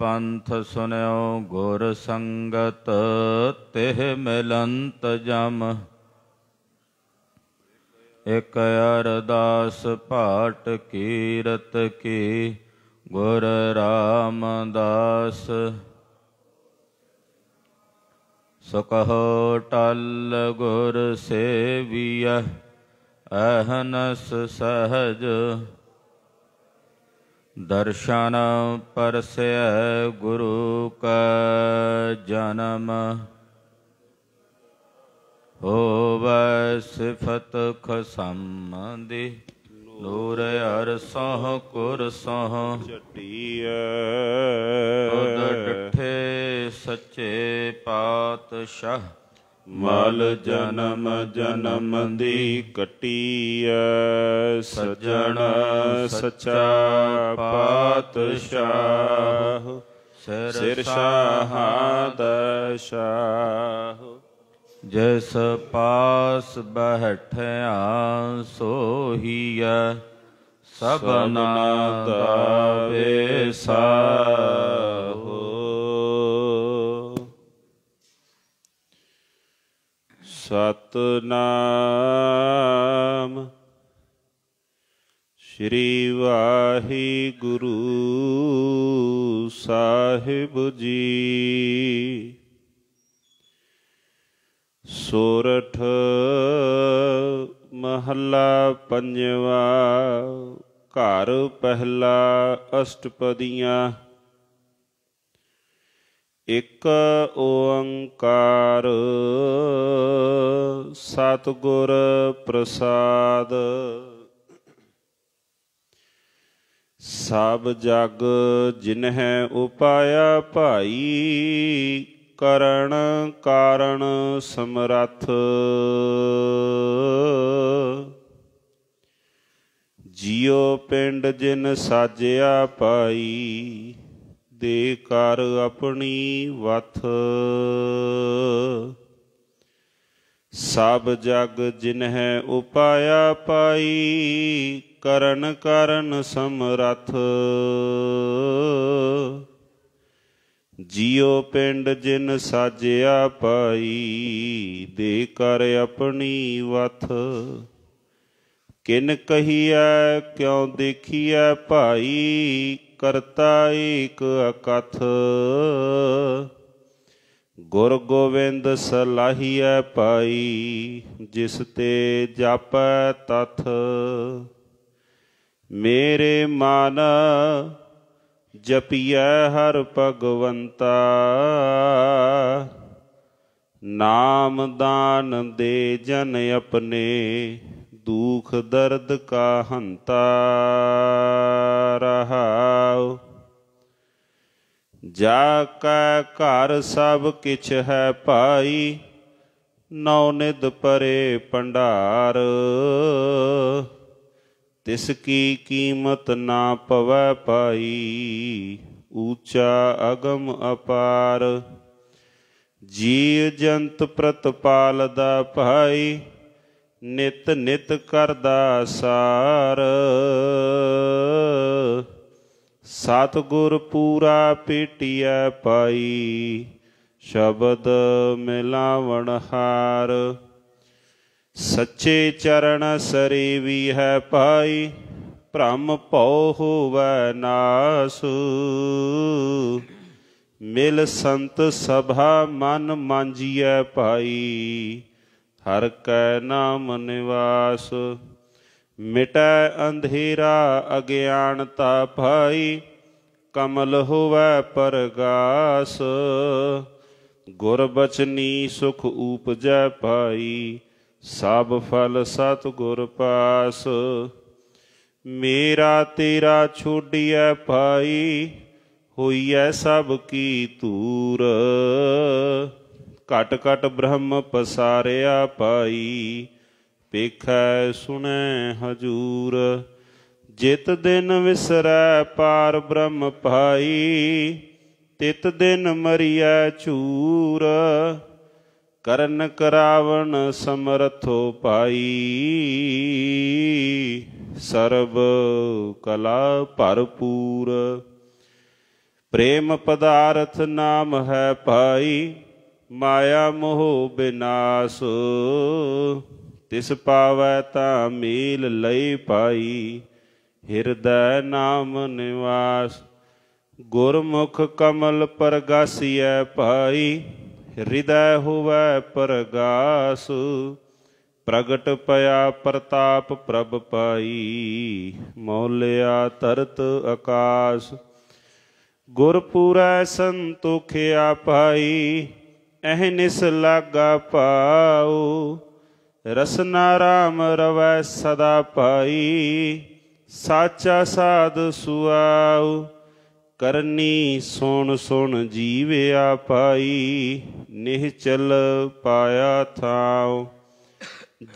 पंथ सुनो गुर संगत तेह मिलंत जम एक अरदास पाट कीरत की गुर रामदास सुख टल गुर सेविय अहनस सहज ਦਰਸ਼ਨ ਪਰਸੈ ਗੁਰੂ ਕਾ ਜਨਮ ਹੋਵੈ ਸਿਫਤ ਖਸੰਮਦੀ ਨੂਰ ਕੁਰ ਸਹ ਚਟੀਐ ਉਦ ਡਠੇ ਸੱਚੇ ਪਾਤਸ਼ਾਹ ਮਲ ਜਨਮ ਜਨਮ ਦੀ ਕਟੀਐ ਸਜਣ ਸੱਚਾ ਪਾਤਸ਼ਾਹ ਸਿਰ ਸ਼ਾਹ ਸ਼ਾਹ ਜਿਸ ਪਾਸ ਬਹਿਠਿਆ ਸੋਹੀਐ ਸਭਨਾ ਦਾ ਵੇਸਾ ਸਤਨਾਮ ਸ੍ਰੀ ਵਾਹਿਗੁਰੂ ਸਾਹਿਬ ਜੀ ਸੋਰਠ ਮਹੱਲਾ ਪੰਜਵਾ ਘਰ ਪਹਿਲਾ ਅਸ਼ਟਪਦੀਆਂ ਇਕ ਓੰਕਾਰ ਸਤਗੁਰ ਪ੍ਰਸਾਦ ਸਭ ਜਗ ਜਿਨਹਿ ਉਪਾਇਆ ਭਾਈ ਕਰਨ ਕਾਰਣ ਸਮਰੱਥ ਜਿਉ ਪਿੰਡ ਜਿਨ ਸਾਜਿਆ ਪਾਈ ਦੇ ਕਰ ਆਪਣੀ ਵਥ ਸਭ ਜਗ ਜਿਨਹਿ ਉਪਾਇਆ ਪਾਈ ਕਰਨ ਕਰਨ ਸਮਰਥ ਜਿਉ ਪਿੰਡ ਜਿਨ ਸਾਜਿਆ ਪਾਈ ਦੇ ਕਰ ਆਪਣੀ ਵਥ ਕਿਨ ਕਹੀਐ ਕਿਉ ਦੇਖੀਐ ਭਾਈ ਕਰਤਾ ਏਕ ਅਕਥ ਗੁਰ ਗੋਬਿੰਦ ਸਲਾਹੀਐ ਪਾਈ ਜਿਸ ਤੇ ਜਾਪੈ ਤਥ ਮੇਰੇ ਮਨ ਜਪੀਐ ਹਰ ਭਗਵੰਤਾ ਨਾਮ ਦਾਨ ਦੇ ਜਨ ਆਪਣੇ ਦੁਖ ਦਰਦ ਕਾ ਹੰਤਾ ਰਹਾਉ ਜਾ ਕਾ ਘਰ ਸਭ ਕਿਛ ਹੈ ਭਾਈ ਨੌ ਨਿਦ ਪਰੇ ਪੰਡਾਰ ਤਿਸ ਕੀ ਕੀਮਤ ਨਾ ਪਵੈ ਪਾਈ ਊਚਾ ਅਗਮ ਅਪਾਰ ਜੀਵ ਜੰਤ ਪ੍ਰਤਪਾਲ ਦਾ ਭਾਈ ਨਿਤ ਨਿਤ ਕਰਦਾ ਸਾਰ ਗੁਰ ਪੂਰਾ ਪੇਟਿਆ ਪਾਈ ਸ਼ਬਦ ਮਿਲਾਵਣ ਹਾਰ ਸੱਚੇ ਚਰਨ ਸਰੀ ਵੀ ਹੈ ਪਾਈ ਭ੍ਰਮ ਭਉ ਹੋਵੈ ਨਾਸ ਮਿਲ ਸੰਤ ਸਭਾ ਮਨ ਮਾਂਜੀਐ ਪਾਈ ਹਰ ਕੈ ਨਾਮ ਨਿਵਾਸ ਮਿਟੈ ਅੰਧੇਰਾ ਅਗਿਆਨਤਾ ਭਾਈ ਕਮਲ ਹੋਵੈ ਪਰਗਾਸ ਗੁਰ ਬਚਨੀ ਸੁਖ ਉਪਜੈ ਭਾਈ ਸਭ ਫਲ ਸਤ ਗੁਰ ਪਾਸ ਮੇਰਾ ਤੇਰਾ ਛੋਡੀਐ ਭਾਈ ਹੋਈਐ ਸਭ ਕੀ ਤੂਰ ਘਟ ਘਟ ਬ੍ਰਹਮ ਪਸਾਰਿਆ ਪਾਈ ਪੇਖੈ ਸੁਣੈ ਹਜੂਰ ਜਿਤ ਦਿਨ ਵਿਸਰੈ ਪਾਰ ਬ੍ਰਹਮ ਭਾਈ ਤਿਤ ਦਿਨ ਮਰੀਐ ਝੂਰ ਕਰਨ ਕਰਾਵਣ ਸਮਰਥੋ ਪਾਈ ਸਰਬ ਕਲਾ ਭਰਪੂਰ ਪ੍ਰੇਮ ਪਦਾਰਥ ਨਾਮ ਹੈ ਭਾਈ ਮਾਇਆ ਮੋਹ ਬਿਨਾਸ਼ ਤਿਸ ਪਾਵੈ ਤਾਂ ਮੀਲ ਲਈ ਪਾਈ ਹਿਰਦੈ ਨਾਮ ਨਿਵਾਸ ਗੁਰਮੁਖ ਕਮਲ ਪਰਗਾਸੀਐ ਪਾਈ ਹਿਰਦੈ ਹੋਵੈ ਪਰਗਾਸ ਪ੍ਰਗਟ ਪਿਆ ਪ੍ਰਤਾਪ ਪ੍ਰਭ ਪਾਈ ਮੌਲਿਆ ਤਰਤ ਆਕਾਸ਼ ਗੁਰਪੂਰੈ ਸੰਤੋਖਿਆ ਪਾਈ ਐਹ ਨਿਸ ਲਾਗਾ ਪਾਉ ਰਸਨਾ ਰਾਮ ਰਵੈ ਸਦਾ ਪਾਈ ਸਾਚਾ ਸਾਧ ਸੁਆਉ ਕਰਨੀ ਸੁਣ ਸੁਣ ਜੀਵਿਆ ਪਾਈ ਨਿਹਚਲ ਪਾਇਆ ਥਾਉ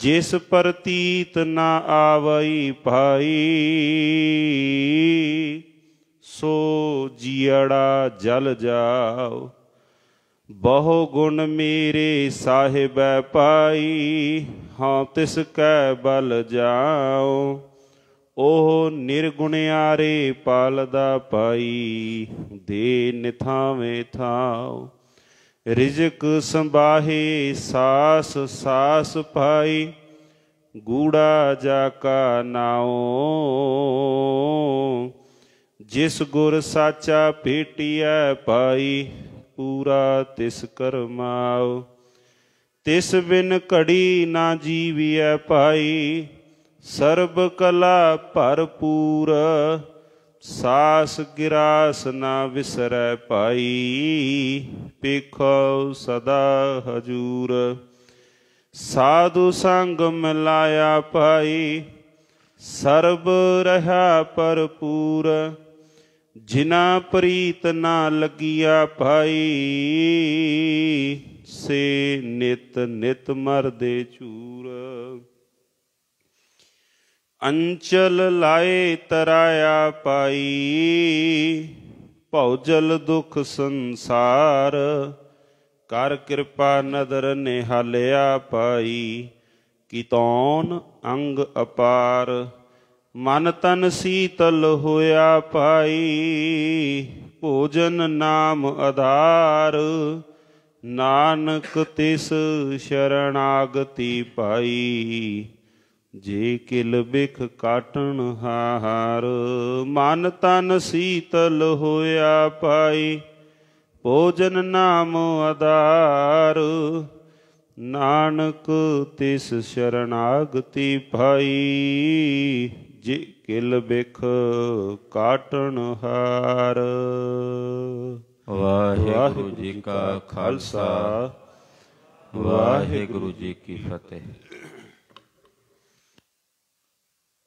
ਜਿਸ ਪ੍ਰਤੀਤ ਨਾ ਆਵਈ ਭਾਈ ਸੋ ਜੀੜਾ ਜਲ ਜਾਓ ਬਹੁ ਗੁਣ ਮੇਰੇ ਸਾਹਿਬੈ ਪਾਈ ਹਉ ਤਿਸ ਕੈ ਬਲ ਜਾਉ ਉਹ ਨਿਰਗੁਣਿਆਰੇ ਪਾਲਦਾ ਪਾਈ ਦੇ ਨਿਥਾਵੇਂ ਥਾਉ ਰਿਜਕ ਸੰਭਾਹੀ ਸਾਸ ਸਾਸ ਪਾਈ ਗੂੜਾ ਜਾ ਕਾ ਨਾਉ ਜਿਸ ਗੁਰ ਸਾਚਾ ਪੇਟੀਐ ਪਾਈ ਪੂਰਾ ਤਿਸ ਕਰਮਾਉ ਤਿਸ ਬਿਨ ਘੜੀ ਨਾ ਜੀਵੀਐ ਭਾਈ ਸਰਬ ਕਲਾ ਭਰਪੂਰ ਸਾਸ ਗਿਰਾਸ ਨਾ ਵਿਸਰੈ ਭਾਈ ਪੇਖੋ ਸਦਾ ਹਜੂਰ ਸਾਧੂ ਸੰਗ ਮਿਲਾਇਆ ਭਾਈ ਸਰਬ ਰਹਾ ਭਰਪੂਰ ਜਿਨਾ ਪ੍ਰੀਤ ਨਾ ਲੱਗਿਆ ਭਾਈ ਸੇ ਨਿਤ ਨਿਤ ਮਰਦੇ ਚੂਰ ਅੰਚਲ ਲਾਏ ਤਰਾਇਆ ਪਾਈ ਭੌਜਲ ਦੁਖ ਸੰਸਾਰ ਕਰ ਕਿਰਪਾ ਨਦਰ ਨਿਹਾਲਿਆ ਪਾਈ ਕਿਤੌਨ ਅੰਗ ਅਪਾਰ ਮਨ ਤਨ ਸੀਤਲ ਹੋਇਆ ਪਾਈ ਭੋਜਨ ਨਾਮ ਆਧਾਰ ਨਾਨਕ ਤਿਸ ਸ਼ਰਣਾਗਤੀ ਪਾਈ ਜੇ ਕਿਲ ਬਿਖ ਕਾਟਣ ਹਾਰ ਮਨ ਤਨ ਸੀਤਲ ਹੋਇਆ ਪਾਈ ਭੋਜਨ ਨਾਮ ਆਧਾਰ ਨਾਨਕ ਤਿਸ ਸ਼ਰਣਾਗਤੀ ਪਾਈ ਜੇ ਕਿਲ ਬਿਖ ਕਾਟਣ ਹਾਰ ਵਾਹਿਗੁਰੂ ਜੀ ਕਾ ਖਾਲਸਾ ਵਾਹਿਗੁਰੂ ਜੀ ਕੀ ਫਤਿਹ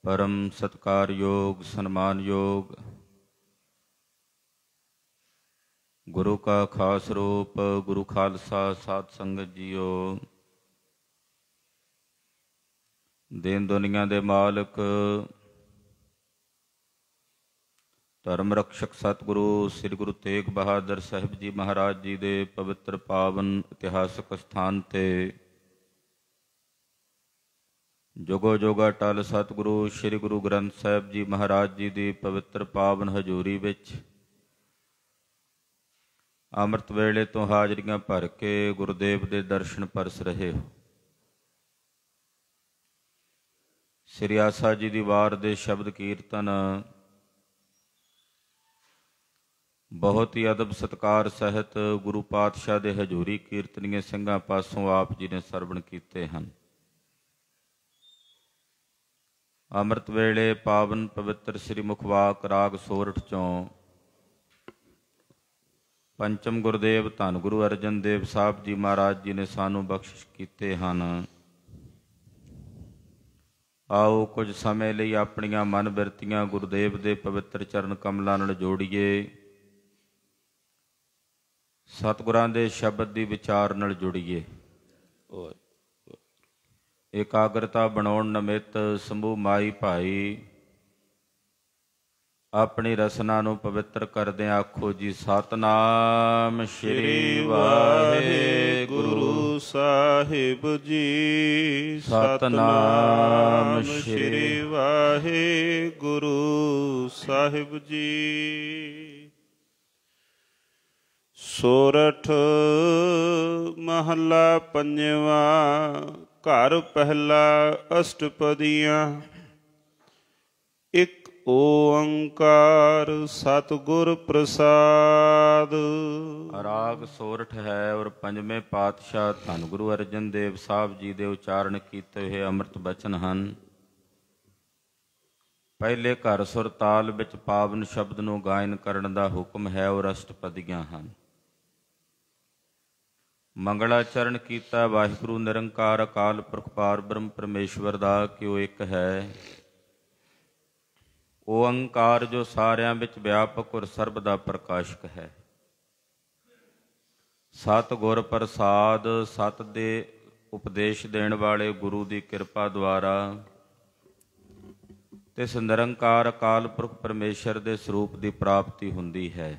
ਪਰਮ ਸਤਕਾਰਯੋਗ ਸਨਮਾਨਯੋਗ ਗੁਰੂ ਕਾ ਖਾਸ ਰੂਪ ਗੁਰੂ ਖਾਲਸਾ ਸਾਧ ਸੰਗਤ ਜੀਓ ਦੇਨ ਦੁਨੀਆ ਦੇ ਮਾਲਕ ਧਰਮ ਰਕਸ਼ਕ ਸਤਿਗੁਰੂ ਸ੍ਰੀ ਗੁਰੂ ਤੇਗ ਬਹਾਦਰ ਸਾਹਿਬ ਜੀ ਮਹਾਰਾਜ ਜੀ ਦੇ ਪਵਿੱਤਰ ਪਾਵਨ ਇਤਿਹਾਸਕ ਸਥਾਨ ਤੇ ਜੋਗੋ ਜੋਗਾ ਟਲ ਸਤਿਗੁਰੂ ਸ੍ਰੀ ਗੁਰੂ ਗ੍ਰੰਥ ਸਾਹਿਬ ਜੀ ਮਹਾਰਾਜ ਜੀ ਦੀ ਪਵਿੱਤਰ ਪਾਵਨ ਹਜ਼ੂਰੀ ਵਿੱਚ ਅੰਮ੍ਰਿਤ ਵੇਲੇ ਤੋਂ ਹਾਜ਼ਰੀਆਂ ਭਰ ਕੇ ਗੁਰਦੇਵ ਦੇ ਦਰਸ਼ਨ ਪਰਸ ਰਹੇ ਹੋ ਸ੍ਰੀ ਆਸਾ ਜੀ ਦੀ ਵਾਰ ਦੇ ਸ਼ਬਦ ਕੀਰਤਨ ਬਹੁਤ ਹੀ ਅਦਬ ਸਤਕਾਰ ਸਹਿਤ ਗੁਰੂ ਪਾਤਸ਼ਾਹ ਦੇ ਹਜ਼ੂਰੀ ਕੀਰਤਨੀਏ ਸਿੰਘਾਂ ਪਾਸੋਂ ਆਪ ਜੀ ਨੇ ਸਰਵਣ ਕੀਤੇ ਹਨ ਅੰਮ੍ਰਿਤ ਵੇਲੇ ਪਾਵਨ ਪਵਿੱਤਰ ਸ੍ਰੀ ਮੁਖਵਾਕ ਰਾਗ ਸੋਰਠ ਚੋਂ ਪੰਚਮ ਗੁਰਦੇਵ ਧੰਨ ਗੁਰੂ ਅਰਜਨ ਦੇਵ ਸਾਹਿਬ ਜੀ ਮਹਾਰਾਜ ਜੀ ਨੇ ਸਾਨੂੰ ਬਖਸ਼ਿਸ਼ ਕੀਤੇ ਹਨ ਆਓ ਕੁਝ ਸਮੇਂ ਲਈ ਆਪਣੀਆਂ ਮਨ ਬਿਰਤੀਆਂ ਗੁਰਦੇਵ ਦੇ ਪਵਿੱਤਰ ਚਰਨ ਕਮਲਾਂ ਨਾਲ ਜੋੜੀਏ ਸਤਿਗੁਰਾਂ ਦੇ ਸ਼ਬਦ ਦੀ ਵਿਚਾਰ ਨਾਲ ਜੁੜੀਏ ਇਕਾਗਰਤਾ ਬਣਾਉਣ ਨਮਿਤ ਸੰਭੂ ਮਾਈ ਭਾਈ ਆਪਣੀ ਰਸਨਾ ਨੂੰ ਪਵਿੱਤਰ ਕਰਦੇ ਆਖੋ ਜੀ ਸਤਨਾਮ ਸ੍ਰੀ ਵਾਹਿਗੁਰੂ ਸਾਹਿਬ ਜੀ ਸਤਨਾਮ ਸ੍ਰੀ ਵਾਹਿਗੁਰੂ ਸਾਹਿਬ ਜੀ ਸੋਰਠ ਮਹੱਲਾ ਪੰਜਵਾ ਘਰ ਪਹਿਲਾ ਅਸ਼ਟਪਦੀਆਂ ਇੱਕ ਓੰਕਾਰ ਸਤਗੁਰ ਪ੍ਰਸਾਦ ਰਾਗ ਸੋਰਠ ਹੈ ਔਰ ਪੰਜਵੇਂ ਪਾਤਸ਼ਾਹ ਧੰਨ ਗੁਰੂ ਅਰਜਨ ਦੇਵ ਸਾਹਿਬ ਜੀ ਦੇ ਉਚਾਰਨ ਕੀਤੇ ਹੋਏ ਅੰਮ੍ਰਿਤ ਬਚਨ ਹਨ ਪਹਿਲੇ ਘਰ ਸੁਰ ਤਾਲ ਵਿੱਚ ਪਾਵਨ ਸ਼ਬਦ ਨੂੰ ਗਾਇਨ ਕਰਨ ਦਾ ਹੁਕਮ ਹੈ ਔਰ ਅਸ਼ਟਪਦੀਆਂ ਹਨ ਮੰਗਲਾਚਰਨ ਕੀਤਾ ਵਾਹਿਗੁਰੂ ਨਿਰੰਕਾਰ ਅਕਾਲ ਪੁਰਖ ਪਾਰ ਬ੍ਰਹਮ ਪਰਮੇਸ਼ਵਰ ਦਾ ਕਿਉ ਇੱਕ ਹੈ ਓੰਕਾਰ ਜੋ ਸਾਰਿਆਂ ਵਿੱਚ ਵਿਆਪਕ ਔਰ ਸਰਬ ਦਾ ਪ੍ਰਕਾਸ਼ਕ ਹੈ ਸਤ ਗੁਰ ਪ੍ਰਸਾਦ ਸਤ ਦੇ ਉਪਦੇਸ਼ ਦੇਣ ਵਾਲੇ ਗੁਰੂ ਦੀ ਕਿਰਪਾ ਦੁਆਰਾ ਤੇ ਸੰਦਰੰਕਾਰ ਅਕਾਲ ਪੁਰਖ ਪਰਮੇਸ਼ਰ ਦੇ ਸਰੂਪ ਦੀ ਪ੍ਰਾਪਤੀ ਹੁੰਦੀ ਹੈ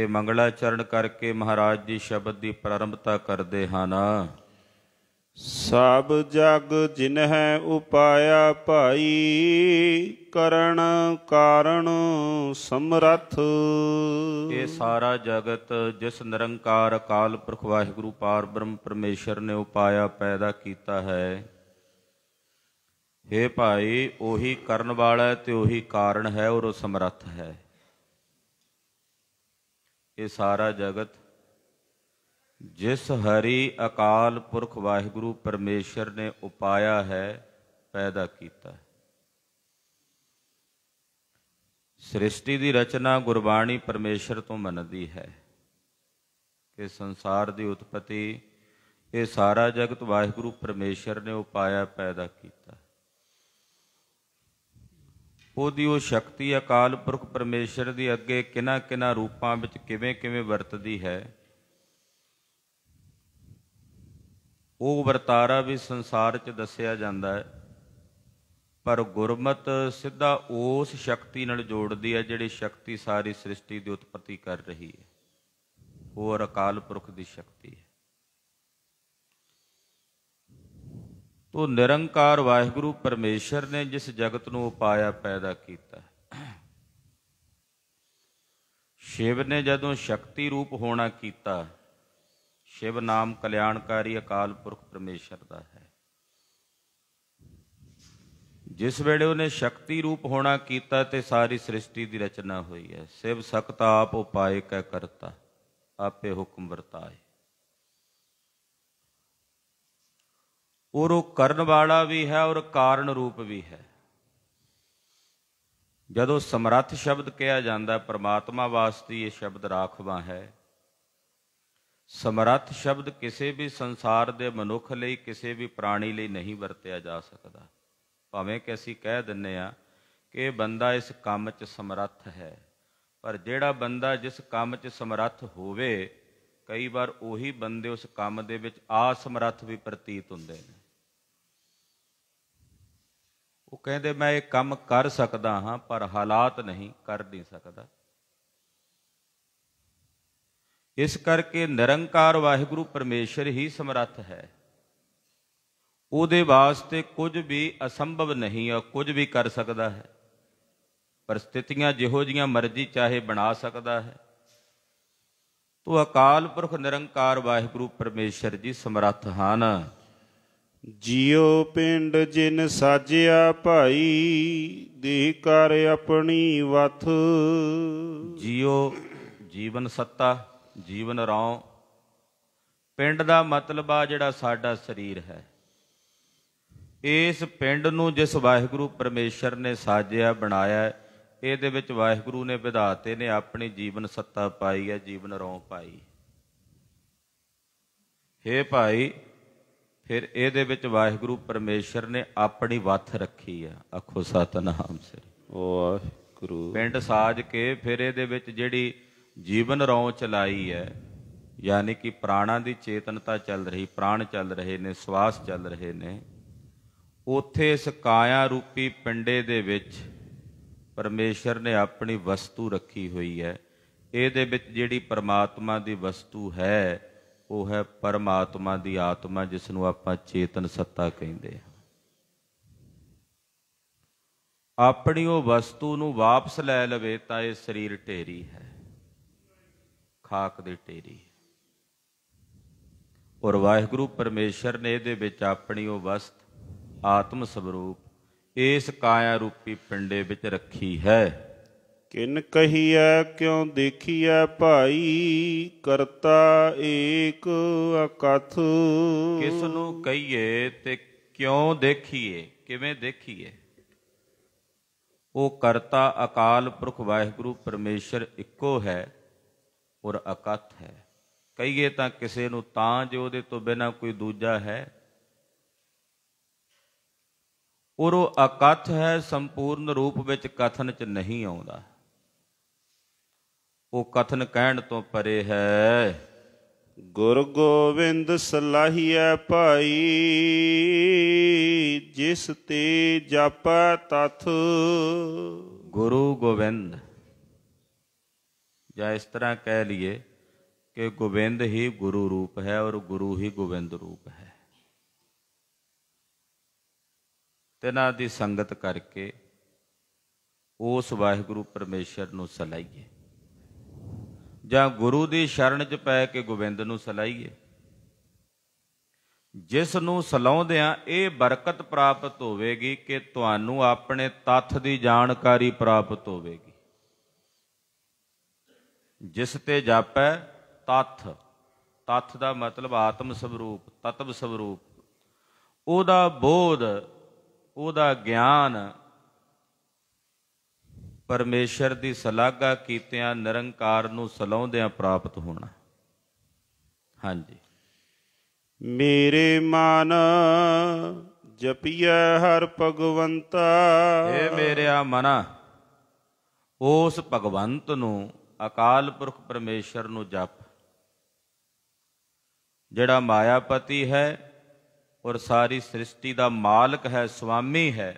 ਇਹ ਮੰਗਲਾਚਰਣ ਕਰਕੇ ਮਹਾਰਾਜ ਦੀ ਸ਼ਬਦ ਦੀ ਪ੍ਰਾਰੰਭਤਾ ਕਰਦੇ ਹਨ ਸਭ ਜਗ ਹੈ ਉਪਾਇਆ ਭਾਈ ਕਰਨ ਕਾਰਣ ਸਮਰਥ ਇਹ ਸਾਰਾ ਜਗਤ ਜਿਸ ਨਿਰੰਕਾਰ ਅਕਾਲ ਪੁਰਖ ਵਾਹਿਗੁਰੂ ਬ੍ਰਹਮ ਪਰਮੇਸ਼ਰ ਨੇ ਉਪਾਇਆ ਪੈਦਾ ਕੀਤਾ ਹੈ हे ਭਾਈ ਉਹੀ ਕਰਨ ਵਾਲਾ ਤੇ ਉਹੀ ਕਾਰਨ ਹੈ ਔਰ ਉਹ ਸਮਰੱਥ ਹੈ ਇਹ ਸਾਰਾ ਜਗਤ ਜਿਸ ਹਰੀ ਅਕਾਲ ਪੁਰਖ ਵਾਹਿਗੁਰੂ ਪਰਮੇਸ਼ਰ ਨੇ ਉਪਾਇਆ ਹੈ ਪੈਦਾ ਕੀਤਾ ਹੈ ਸ੍ਰਿਸ਼ਟੀ ਦੀ ਰਚਨਾ ਗੁਰਬਾਣੀ ਪਰਮੇਸ਼ਰ ਤੋਂ ਮੰਨਦੀ ਹੈ ਕਿ ਸੰਸਾਰ ਦੀ ਉਤਪਤੀ ਇਹ ਸਾਰਾ ਜਗਤ ਵਾਹਿਗੁਰੂ ਪਰਮੇਸ਼ਰ ਨੇ ਉਪਾਇਆ ਪੈਦਾ ਕੀਤਾ ਉਹਦੀ ਉਹ ਸ਼ਕਤੀ ਅਕਾਲ ਪੁਰਖ ਪਰਮੇਸ਼ਰ ਦੀ ਅੱਗੇ ਕਿਨਾ ਕਿਨਾ ਰੂਪਾਂ ਵਿੱਚ ਕਿਵੇਂ ਕਿਵੇਂ ਵਰਤਦੀ ਹੈ ਉਹ ਵਰਤਾਰਾ ਵੀ ਸੰਸਾਰ 'ਚ ਦੱਸਿਆ ਜਾਂਦਾ ਹੈ ਪਰ ਗੁਰਮਤ ਸਿੱਧਾ ਉਸ ਸ਼ਕਤੀ ਨਾਲ ਜੋੜਦੀ ਹੈ ਜਿਹੜੀ ਸ਼ਕਤੀ ਸਾਰੀ ਸ੍ਰਿਸ਼ਟੀ ਦੀ ਉਤਪਤੀ ਕਰ ਰਹੀ ਹੈ ਉਹ ਅਕਾਲ ਪੁਰਖ ਦੀ ਸ਼ਕਤੀ ਹੈ ਉਹ ਨਿਰੰਕਾਰ ਵਾਹਿਗੁਰੂ ਪਰਮੇਸ਼ਰ ਨੇ ਜਿਸ ਜਗਤ ਨੂੰ ਉਪਾਇਆ ਪੈਦਾ ਕੀਤਾ ਸ਼ਿਵ ਨੇ ਜਦੋਂ ਸ਼ਕਤੀ ਰੂਪ ਹੋਣਾ ਕੀਤਾ ਸ਼ਿਵ ਨਾਮ ਕਲਿਆਣਕਾਰੀ ਅਕਾਲ ਪੁਰਖ ਪਰਮੇਸ਼ਰ ਦਾ ਹੈ ਜਿਸ ਵੇਲੇ ਉਹਨੇ ਸ਼ਕਤੀ ਰੂਪ ਹੋਣਾ ਕੀਤਾ ਤੇ ਸਾਰੀ ਸ੍ਰਿਸ਼ਟੀ ਦੀ ਰਚਨਾ ਹੋਈ ਹੈ ਸਿਵ ਸਖਤ ਆਪ ਉਪਾਇ ਕੈ ਕਰਤਾ ਆਪੇ ਹੁਕਮ ਵਰਤਾਏ ਔਰ ਉਹ ਕਰਨ ਵਾਲਾ ਵੀ ਹੈ ਔਰ ਕਾਰਨ ਰੂਪ ਵੀ ਹੈ ਜਦੋਂ ਸਮਰੱਥ ਸ਼ਬਦ ਕਿਹਾ ਜਾਂਦਾ ਪ੍ਰਮਾਤਮਾ ਵਾਸਤੇ ਇਹ ਸ਼ਬਦ ਰਾਖਵਾ ਹੈ ਸਮਰੱਥ ਸ਼ਬਦ ਕਿਸੇ ਵੀ ਸੰਸਾਰ ਦੇ ਮਨੁੱਖ ਲਈ ਕਿਸੇ ਵੀ ਪ੍ਰਾਣੀ ਲਈ ਨਹੀਂ ਵਰਤਿਆ ਜਾ ਸਕਦਾ ਭਾਵੇਂ ਕਿ ਅਸੀਂ ਕਹਿ ਦਿੰਨੇ ਆ ਕਿ ਇਹ ਬੰਦਾ ਇਸ ਕੰਮ 'ਚ ਸਮਰੱਥ ਹੈ ਪਰ ਜਿਹੜਾ ਬੰਦਾ ਜਿਸ ਕੰਮ 'ਚ ਸਮਰੱਥ ਹੋਵੇ ਕਈ ਵਾਰ ਉਹੀ ਬੰਦੇ ਉਸ ਕੰਮ ਦੇ ਵਿੱਚ ਆਸਮਰੱਥ ਵੀ ਪ੍ਰਤੀਤ ਹੁੰਦੇ ਨੇ ਉਹ ਕਹਿੰਦੇ ਮੈਂ ਇਹ ਕੰਮ ਕਰ ਸਕਦਾ ਹਾਂ ਪਰ ਹਾਲਾਤ ਨਹੀਂ ਕਰ ਨਹੀਂ ਸਕਦਾ ਇਸ ਕਰਕੇ ਨਿਰੰਕਾਰ ਵਾਹਿਗੁਰੂ ਪਰਮੇਸ਼ਰ ਹੀ ਸਮਰੱਥ ਹੈ ਉਹਦੇ ਵਾਸਤੇ ਕੁਝ ਵੀ ਅਸੰਭਵ ਨਹੀਂ ਹੈ ਕੁਝ ਵੀ ਕਰ ਸਕਦਾ ਹੈ ਪਰਸਥਿਤੀਆਂ ਜਿਹੋ ਜੀਆਂ ਮਰਜ਼ੀ ਚਾਹੇ ਬਣਾ ਸਕਦਾ ਹੈ ਤੋ ਅਕਾਲ ਪੁਰਖ ਨਿਰੰਕਾਰ ਵਾਹਿਗੁਰੂ ਪਰਮੇਸ਼ਰ ਜੀ ਸਮਰੱਥ ਹਨ ਜਿਉ ਪਿੰਡ ਜਿਨ ਸਾਜਿਆ ਭਾਈ ਦੇ ਕਰ ਆਪਣੀ ਵਥ ਜਿਉ ਜੀਵਨ ਸੱਤਾ ਜੀਵਨ ਰੌ ਪਿੰਡ ਦਾ ਮਤਲਬ ਆ ਜਿਹੜਾ ਸਾਡਾ ਸਰੀਰ ਹੈ ਇਸ ਪਿੰਡ ਨੂੰ ਜਿਸ ਵਾਹਿਗੁਰੂ ਪਰਮੇਸ਼ਰ ਨੇ ਸਾਜਿਆ ਬਣਾਇਆ ਇਹਦੇ ਵਿੱਚ ਵਾਹਿਗੁਰੂ ਨੇ ਵਿਧਾਤੇ ਨੇ ਆਪਣੀ ਜੀਵਨ ਸੱਤਾ ਪਾਈ ਹੈ ਜੀਵਨ ਰੌ ਪਾਈ ਹੇ ਭਾਈ ਫਿਰ ਇਹਦੇ ਵਿੱਚ ਵਾਹਿਗੁਰੂ ਪਰਮੇਸ਼ਰ ਨੇ ਆਪਣੀ ਵੱਥ ਰੱਖੀ ਆ ਆਖੋ ਸਤਨਾਮ ਸ੍ਰੀ ਵਾਹਿਗੁਰੂ ਪਿੰਡ ਸਾਜ ਕੇ ਫਿਰ ਇਹਦੇ ਵਿੱਚ ਜਿਹੜੀ ਜੀਵਨ ਰੌ ਚਲਾਈ ਹੈ ਯਾਨੀ ਕਿ ਪ੍ਰਾਣਾ ਦੀ ਚੇਤਨਤਾ ਚੱਲ ਰਹੀ ਪ੍ਰਾਣ ਚੱਲ ਰਹੇ ਨੇ ਸਵਾਸ ਚੱਲ ਰਹੇ ਨੇ ਉਥੇ ਇਸ ਕਾਇਆ ਰੂਪੀ ਪਿੰਡੇ ਦੇ ਵਿੱਚ ਪਰਮੇਸ਼ਰ ਨੇ ਆਪਣੀ ਵਸਤੂ ਰੱਖੀ ਹੋਈ ਹੈ ਇਹਦੇ ਵਿੱਚ ਜਿਹੜੀ ਪਰਮਾਤਮਾ ਦੀ ਵਸਤੂ ਹੈ ਉਹ ਹੈ ਪਰਮਾਤਮਾ ਦੀ ਆਤਮਾ ਜਿਸ ਨੂੰ ਆਪਾਂ ਚੇਤਨ ਸੱਤਾ ਕਹਿੰਦੇ ਆ ਆਪਣੀ ਉਹ ਵਸਤੂ ਨੂੰ ਵਾਪਸ ਲੈ ਲਵੇ ਤਾਂ ਇਹ ਸਰੀਰ ਢੇਰੀ ਹੈ ਖਾਕ ਦੀ ਢੇਰੀ ਔਰ ਵਾਹਿਗੁਰੂ ਪਰਮੇਸ਼ਰ ਨੇ ਇਹਦੇ ਵਿੱਚ ਆਪਣੀ ਉਹ ਵਸਤ ਆਤਮ ਸਵਰੂਪ ਇਸ ਕਾਇਆ ਰੂਪੀ ਪਿੰਡੇ ਵਿੱਚ ਰੱਖੀ ਹੈ ਕਿਨ ਕਹੀਐ ਕਿਉ ਦੇਖੀਐ ਭਾਈ ਕਰਤਾ ਏਕ ਅਕਥ ਕਿਸ ਨੂੰ ਕਹੀਏ ਤੇ ਕਿਉ ਦੇਖੀਏ ਕਿਵੇਂ ਦੇਖੀਏ ਉਹ ਕਰਤਾ ਅਕਾਲ ਪੁਰਖ ਵਾਹਿਗੁਰੂ ਪਰਮੇਸ਼ਰ ਇੱਕੋ ਹੈ ਔਰ ਅਕਥ ਹੈ ਕਹੀਏ ਤਾਂ ਕਿਸੇ ਨੂੰ ਤਾਂ ਜੇ ਉਹਦੇ ਤੋਂ ਬਿਨਾ ਕੋਈ ਦੂਜਾ ਹੈ ਔਰ ਉਹ ਅਕਥ ਹੈ ਸੰਪੂਰਨ ਰੂਪ ਵਿੱਚ ਕਥਨ ਚ ਨਹੀਂ ਆਉਂਦਾ ਉਹ ਕਥਨ ਕਹਿਣ ਤੋਂ ਪਰੇ ਹੈ ਗੁਰ ਗੋਬਿੰਦ ਸਲਾਹੀਐ ਭਾਈ ਜਿਸ ਤੇ ਜਪੈ ਤਤ ਗੁਰੂ ਗੋਬਿੰਦ ਜਾਂ ਇਸ ਤਰ੍ਹਾਂ ਕਹਿ ਲਈਏ ਕਿ ਗੋਬਿੰਦ ਹੀ ਗੁਰੂ ਰੂਪ ਹੈ ਔਰ ਗੁਰੂ ਹੀ ਗੋਬਿੰਦ ਰੂਪ ਹੈ ਤੇਨਾਂ ਦੀ ਸੰਗਤ ਕਰਕੇ ਉਸ ਵਾਹਿਗੁਰੂ ਪਰਮੇਸ਼ਰ ਨੂੰ ਸਲਾਈਏ ਜਾਂ ਗੁਰੂ ਦੀ ਸ਼ਰਣ 'ਚ ਪੈ ਕੇ ਗੋਬਿੰਦ ਨੂੰ ਸਲਾਈਏ ਜਿਸ ਨੂੰ ਸਲਾਉਂਦਿਆਂ ਇਹ ਬਰਕਤ ਪ੍ਰਾਪਤ ਹੋਵੇਗੀ ਕਿ ਤੁਹਾਨੂੰ ਆਪਣੇ ਤੱਥ ਦੀ ਜਾਣਕਾਰੀ ਪ੍ਰਾਪਤ ਹੋਵੇਗੀ ਜਿਸ ਤੇ ਜਾਪੈ ਤੱਥ ਤੱਥ ਦਾ ਮਤਲਬ ਆਤਮ ਸਵਰੂਪ ਤਤਵ ਸਵਰੂਪ ਉਹਦਾ ਬੋਧ ਉਹਦਾ ਗਿਆਨ ਪਰਮੇਸ਼ਰ ਦੀ ਸਲਾਗਾ ਕੀਤਿਆਂ ਨਿਰੰਕਾਰ ਨੂੰ ਸਲਾਉਂਦਿਆਂ ਪ੍ਰਾਪਤ ਹੋਣਾ ਹਾਂਜੀ ਮੇਰੇ ਮਨ ਜਪਿਐ ਹਰ ਭਗਵੰਤਾ ਏ ਮੇਰਿਆ ਮਨਾ ਉਸ ਭਗਵੰਤ ਨੂੰ ਅਕਾਲ ਪੁਰਖ ਪਰਮੇਸ਼ਰ ਨੂੰ ਜਪ ਜਿਹੜਾ ਮਾਇਆਪਤੀ ਹੈ ਔਰ ਸਾਰੀ ਸ੍ਰਿਸ਼ਟੀ ਦਾ ਮਾਲਕ ਹੈ ਸੁਆਮੀ ਹੈ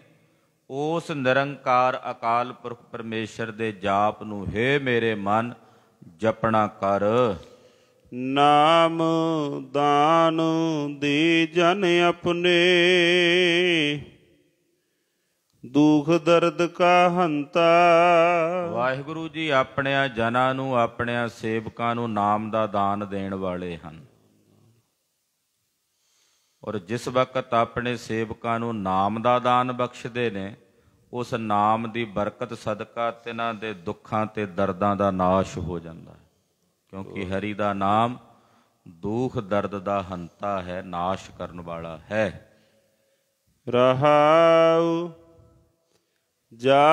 ਉਸ ਨਿਰੰਕਾਰ ਅਕਾਲ ਪੁਰਖ ਪਰਮੇਸ਼ਰ ਦੇ ਜਾਪ ਨੂੰ ਹੇ ਮੇਰੇ ਮਨ ਜਪਣਾ ਕਰ ਨਾਮ ਦਾਨ ਦੇ ਜਨ ਆਪਣੇ ਦੁਖ ਦਰਦ ਕਾ ਹੰਤਾ ਵਾਹਿਗੁਰੂ ਜੀ ਆਪਣਿਆਂ ਜਨਾਂ ਨੂੰ ਆਪਣਿਆਂ ਸੇਵਕਾਂ ਨੂੰ ਨਾਮ ਦਾ ਦਾਨ ਦੇਣ ਵਾਲੇ ਹਨ ਔਰ ਜਿਸ ਵਕਤ ਆਪਣੇ ਸੇਵਕਾਂ ਨੂੰ ਨਾਮ ਦਾ ਦਾਨ ਬਖਸ਼ਦੇ ਨੇ ਉਸ ਨਾਮ ਦੀ ਬਰਕਤ ਸਦਕਾ ਤਿਨਾਂ ਦੇ ਦੁੱਖਾਂ ਤੇ ਦਰਦਾਂ ਦਾ ਨਾਸ਼ ਹੋ ਜਾਂਦਾ ਹੈ ਕਿਉਂਕਿ ਹਰੀ ਦਾ ਨਾਮ ਦੁੱਖ ਦਰਦ ਦਾ ਹੰਤਾ ਹੈ ਨਾਸ਼ ਕਰਨ ਵਾਲਾ ਹੈ ਰਹਾਉ ਜਾ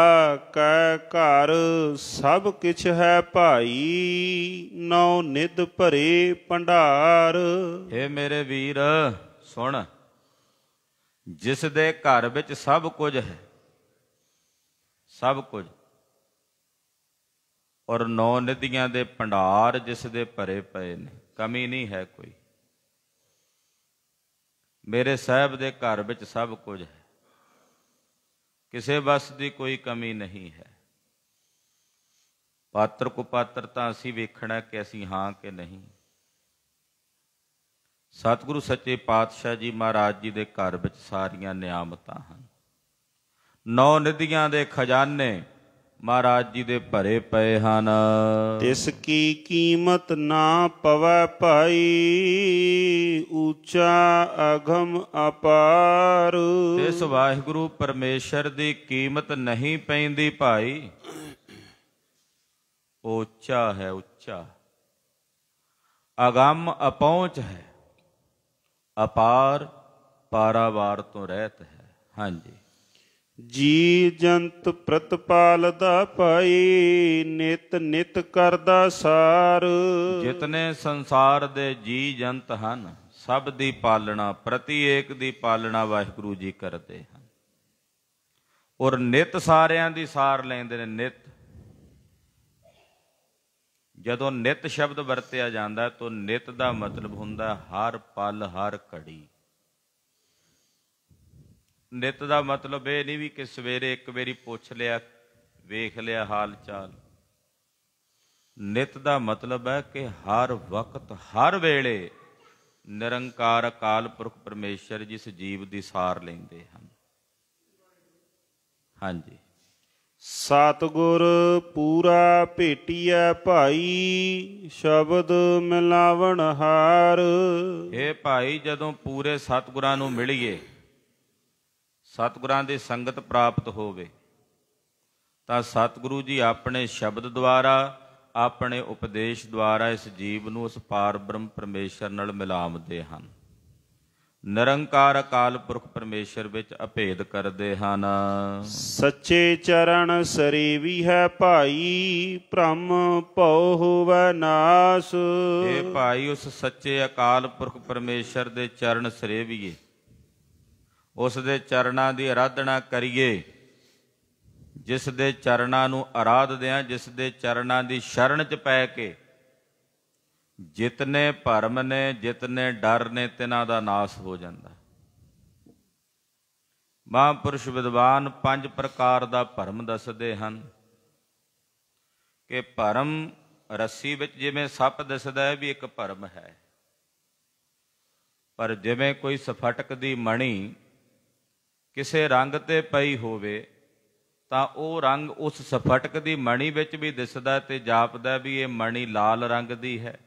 ਕੈ ਘਰ ਸਭ ਕਿਛ ਹੈ ਭਾਈ ਨੌ ਨਿਦ ਭਰੇ ਭੰਡਾਰ ਏ ਮੇਰੇ ਵੀਰ ਸੁਣ ਜਿਸ ਦੇ ਘਰ ਵਿੱਚ ਸਭ ਕੁਝ ਹੈ ਸਭ ਕੁਝ ਔਰ ਨੌ ਨਦੀਆਂ ਦੇ ਭੰਡਾਰ ਜਿਸ ਦੇ ਭਰੇ ਪਏ ਨੇ ਕਮੀ ਨਹੀਂ ਹੈ ਕੋਈ ਮੇਰੇ ਸਾਹਿਬ ਦੇ ਘਰ ਵਿੱਚ ਸਭ ਕੁਝ ਹੈ ਕਿਸੇ ਵਸ ਦੀ ਕੋਈ ਕਮੀ ਨਹੀਂ ਹੈ ਪਾਤਰ ਕੋ ਪਾਤਰ ਤਾਂ ਅਸੀਂ ਵੇਖਣਾ ਕਿ ਅਸੀਂ ਹਾਂ ਕਿ ਨਹੀਂ ਸਤਿਗੁਰੂ ਸੱਚੇ ਪਾਤਸ਼ਾਹ ਜੀ ਮਹਾਰਾਜ ਜੀ ਦੇ ਘਰ ਵਿੱਚ ਸਾਰੀਆਂ ਨਿਆਮਤਾਂ ਹਨ ਨੌ ਨਦੀਆਂ ਦੇ ਖਜ਼ਾਨੇ ਮਹਾਰਾਜ ਜੀ ਦੇ ਭਰੇ ਪਏ ਹਨ ਤਿਸ ਕੀ ਕੀਮਤ ਨਾ ਪਵੈ ਭਾਈ ਉੱਚਾ ਅਗਮ ਅਪਾਰ ਤਿਸ ਵਾਹਿਗੁਰੂ ਪਰਮੇਸ਼ਰ ਦੀ ਕੀਮਤ ਨਹੀਂ ਪੈਂਦੀ ਭਾਈ ਉੱਚਾ ਹੈ ਉੱਚਾ ਅਗਮ ਅਪਹੁੰਚ ਹੈ ਅਪਾਰ ਪਾਰਾਵਾਰ ਤੋਂ ਰਹਿਤ ਹੈ ਹਾਂਜੀ ਜੀ ਜੰਤ ਪ੍ਰਤਪਾਲ ਦਾ ਪਾਈ ਨਿਤ ਨਿਤ ਕਰਦਾ ਸਾਰ ਜਿਤਨੇ ਸੰਸਾਰ ਦੇ ਜੀ ਜੰਤ ਹਨ ਸਭ ਦੀ ਪਾਲਣਾ ਪ੍ਰਤੀ ਏਕ ਦੀ ਪਾਲਣਾ ਵਾਹਿਗੁਰੂ ਜੀ ਕਰਦੇ ਹਨ ਔਰ ਨਿਤ ਸਾਰਿਆਂ ਦੀ ਸਾਰ ਲੈਂਦੇ ਨੇ ਨਿਤ ਜਦੋਂ ਨਿਤ ਸ਼ਬਦ ਵਰਤਿਆ ਜਾਂਦਾ ਤਾਂ ਨਿਤ ਦਾ ਮਤਲਬ ਹੁੰਦਾ ਹਰ ਪਲ ਹਰ ਘੜੀ ਨਿਤ ਦਾ ਮਤਲਬ ਇਹ ਨਹੀਂ ਵੀ ਕਿ ਸਵੇਰੇ ਇੱਕ ਵਾਰੀ ਪੁੱਛ ਲਿਆ ਵੇਖ ਲਿਆ ਹਾਲ ਚਾਲ ਨਿਤ ਦਾ ਮਤਲਬ ਹੈ ਕਿ ਹਰ ਵਕਤ ਹਰ ਵੇਲੇ ਨਿਰੰਕਾਰ ਅਕਾਲ ਪੁਰਖ ਪਰਮੇਸ਼ਰ ਜਿਸ ਜੀਵ ਦੀ ਸਾਰ ਲੈਂਦੇ ਹਨ ਹਾਂਜੀ ਸਤਗੁਰ ਪੂਰਾ ਭੇਟੀਐ ਭਾਈ ਸ਼ਬਦ ਮਿਲਾਵਣ ਹਾਰ ਇਹ ਭਾਈ ਜਦੋਂ ਪੂਰੇ ਸਤਗੁਰਾਂ ਨੂੰ ਮਿਲੀਏ ਸਤਗੁਰਾਂ ਦੀ ਸੰਗਤ ਪ੍ਰਾਪਤ ਹੋਵੇ ਤਾਂ ਸਤਗੁਰੂ ਜੀ ਆਪਣੇ ਸ਼ਬਦ ਦੁਆਰਾ ਆਪਣੇ ਉਪਦੇਸ਼ ਦੁਆਰਾ ਇਸ ਜੀਵ ਨੂੰ ਉਸ ਪਾਰ ਬ੍ਰਹਮ ਪਰਮੇਸ਼ਰ ਨਾਲ ਮਿਲਾਉਂਦੇ ਹਨ ਨਿਰੰਕਾਰ ਅਕਾਲ ਪੁਰਖ ਪਰਮੇਸ਼ਰ ਵਿੱਚ ਅਭੇਦ ਕਰਦੇ ਹਨ ਸੱਚੇ ਚਰਨ ਸਰੀ ਵੀ ਹੈ ਭਾਈ ਭ੍ਰਮ ਭਉ ਹੋਵੈ ਨਾਸ ਇਹ ਭਾਈ ਉਸ ਸੱਚੇ ਅਕਾਲ ਪੁਰਖ ਪਰਮੇਸ਼ਰ ਦੇ ਚਰਨ ਵੀਏ ਉਸ ਦੇ ਚਰਨਾਂ ਦੀ ਆਰਾਧਨਾ ਕਰੀਏ ਜਿਸ ਦੇ ਚਰਨਾਂ ਨੂੰ ਆਰਾਧਦੇ ਆ ਜਿਸ ਦੇ ਚਰਨਾਂ ਦੀ ਸ਼ਰਨ ਚ ਪੈ ਕੇ ਜਿਤਨੇ ਭਰਮ ਨੇ ਜਿਤਨੇ ਡਰ ਨੇ ਤਿਨਾਂ ਦਾ ਨਾਸ ਹੋ ਜਾਂਦਾ ਮਹਾਂਪੁਰਸ਼ ਵਿਦਵਾਨ ਪੰਜ ਪ੍ਰਕਾਰ ਦਾ ਭਰਮ ਦੱਸਦੇ ਹਨ ਕਿ ਭਰਮ ਰੱਸੀ ਵਿੱਚ ਜਿਵੇਂ ਸੱਪ ਦਿਸਦਾ ਹੈ ਵੀ ਇੱਕ ਭਰਮ ਹੈ ਪਰ ਜਿਵੇਂ ਕੋਈ ਸਫਟਕ ਦੀ ਮਣੀ ਕਿਸੇ ਰੰਗ ਤੇ ਪਈ ਹੋਵੇ ਤਾਂ ਉਹ ਰੰਗ ਉਸ ਸਫਟਕ ਦੀ ਮਣੀ ਵਿੱਚ ਵੀ ਦਿਸਦਾ ਤੇ ਜਾਪਦਾ ਵੀ ਇਹ ਮਣੀ ਲਾਲ ਰੰਗ ਦੀ ਹੈ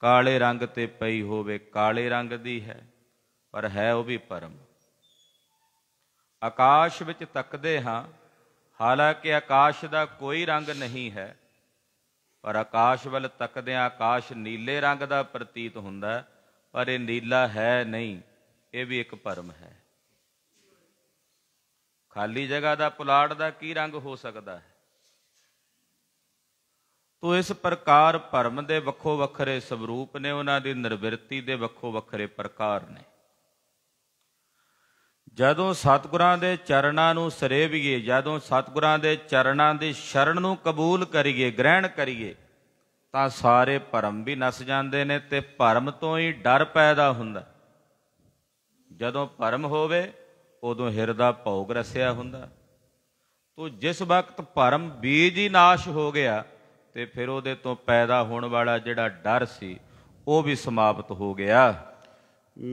ਕਾਲੇ ਰੰਗ ਤੇ ਪਈ ਹੋਵੇ ਕਾਲੇ ਰੰਗ ਦੀ ਹੈ ਪਰ ਹੈ ਉਹ ਵੀ ਪਰਮ ਆਕਾਸ਼ ਵਿੱਚ ਤੱਕਦੇ ਹਾਂ ਹਾਲਾਂਕਿ ਆਕਾਸ਼ ਦਾ ਕੋਈ ਰੰਗ ਨਹੀਂ ਹੈ ਪਰ ਆਕਾਸ਼ ਵੱਲ ਤੱਕਦਿਆਂ ਆਕਾਸ਼ ਨੀਲੇ ਰੰਗ ਦਾ ਪ੍ਰਤੀਤ ਹੁੰਦਾ ਪਰ ਇਹ ਨੀਲਾ ਹੈ ਨਹੀਂ ਇਹ ਵੀ ਇੱਕ ਭਰਮ ਹੈ ਖਾਲੀ ਜਗ੍ਹਾ ਦਾ ਪੁਲਾੜ ਦਾ ਕੀ ਰੰਗ ਹੋ ਸਕਦਾ ਹੈ ਤੋ ਇਸ ਪ੍ਰਕਾਰ ਭਰਮ ਦੇ ਵੱਖੋ ਵੱਖਰੇ ਸਵਰੂਪ ਨੇ ਉਹਨਾਂ ਦੀ ਨਿਰਵਿਰਤੀ ਦੇ ਵੱਖੋ ਵੱਖਰੇ ਪ੍ਰਕਾਰ ਨੇ ਜਦੋਂ ਸਤਿਗੁਰਾਂ ਦੇ ਚਰਨਾਂ ਨੂੰ ਸਰੇਵੀਏ ਜਦੋਂ ਸਤਿਗੁਰਾਂ ਦੇ ਚਰਨਾਂ ਦੀ ਸ਼ਰਨ ਨੂੰ ਕਬੂਲ ਕਰੀਏ ਗ੍ਰਹਿਣ ਕਰੀਏ ਤਾਂ ਸਾਰੇ ਭਰਮ ਵੀ ਨਸ ਜਾਂਦੇ ਨੇ ਤੇ ਭਰਮ ਤੋਂ ਹੀ ਡਰ ਪੈਦਾ ਹੁੰਦਾ ਜਦੋਂ ਭਰਮ ਹੋਵੇ ਉਦੋਂ ਹਿਰਦਾ ਭੋਗ ਰਸਿਆ ਹੁੰਦਾ ਤੋ ਜਿਸ ਵਕਤ ਭਰਮ ਬੀਜ ਹੀ ਨਾਸ਼ ਹੋ ਗਿਆ ਤੇ ਫਿਰ ਉਹਦੇ ਤੋਂ ਪੈਦਾ ਹੋਣ ਵਾਲਾ ਜਿਹੜਾ ਡਰ ਸੀ ਉਹ ਵੀ ਸਮਾਪਤ ਹੋ ਗਿਆ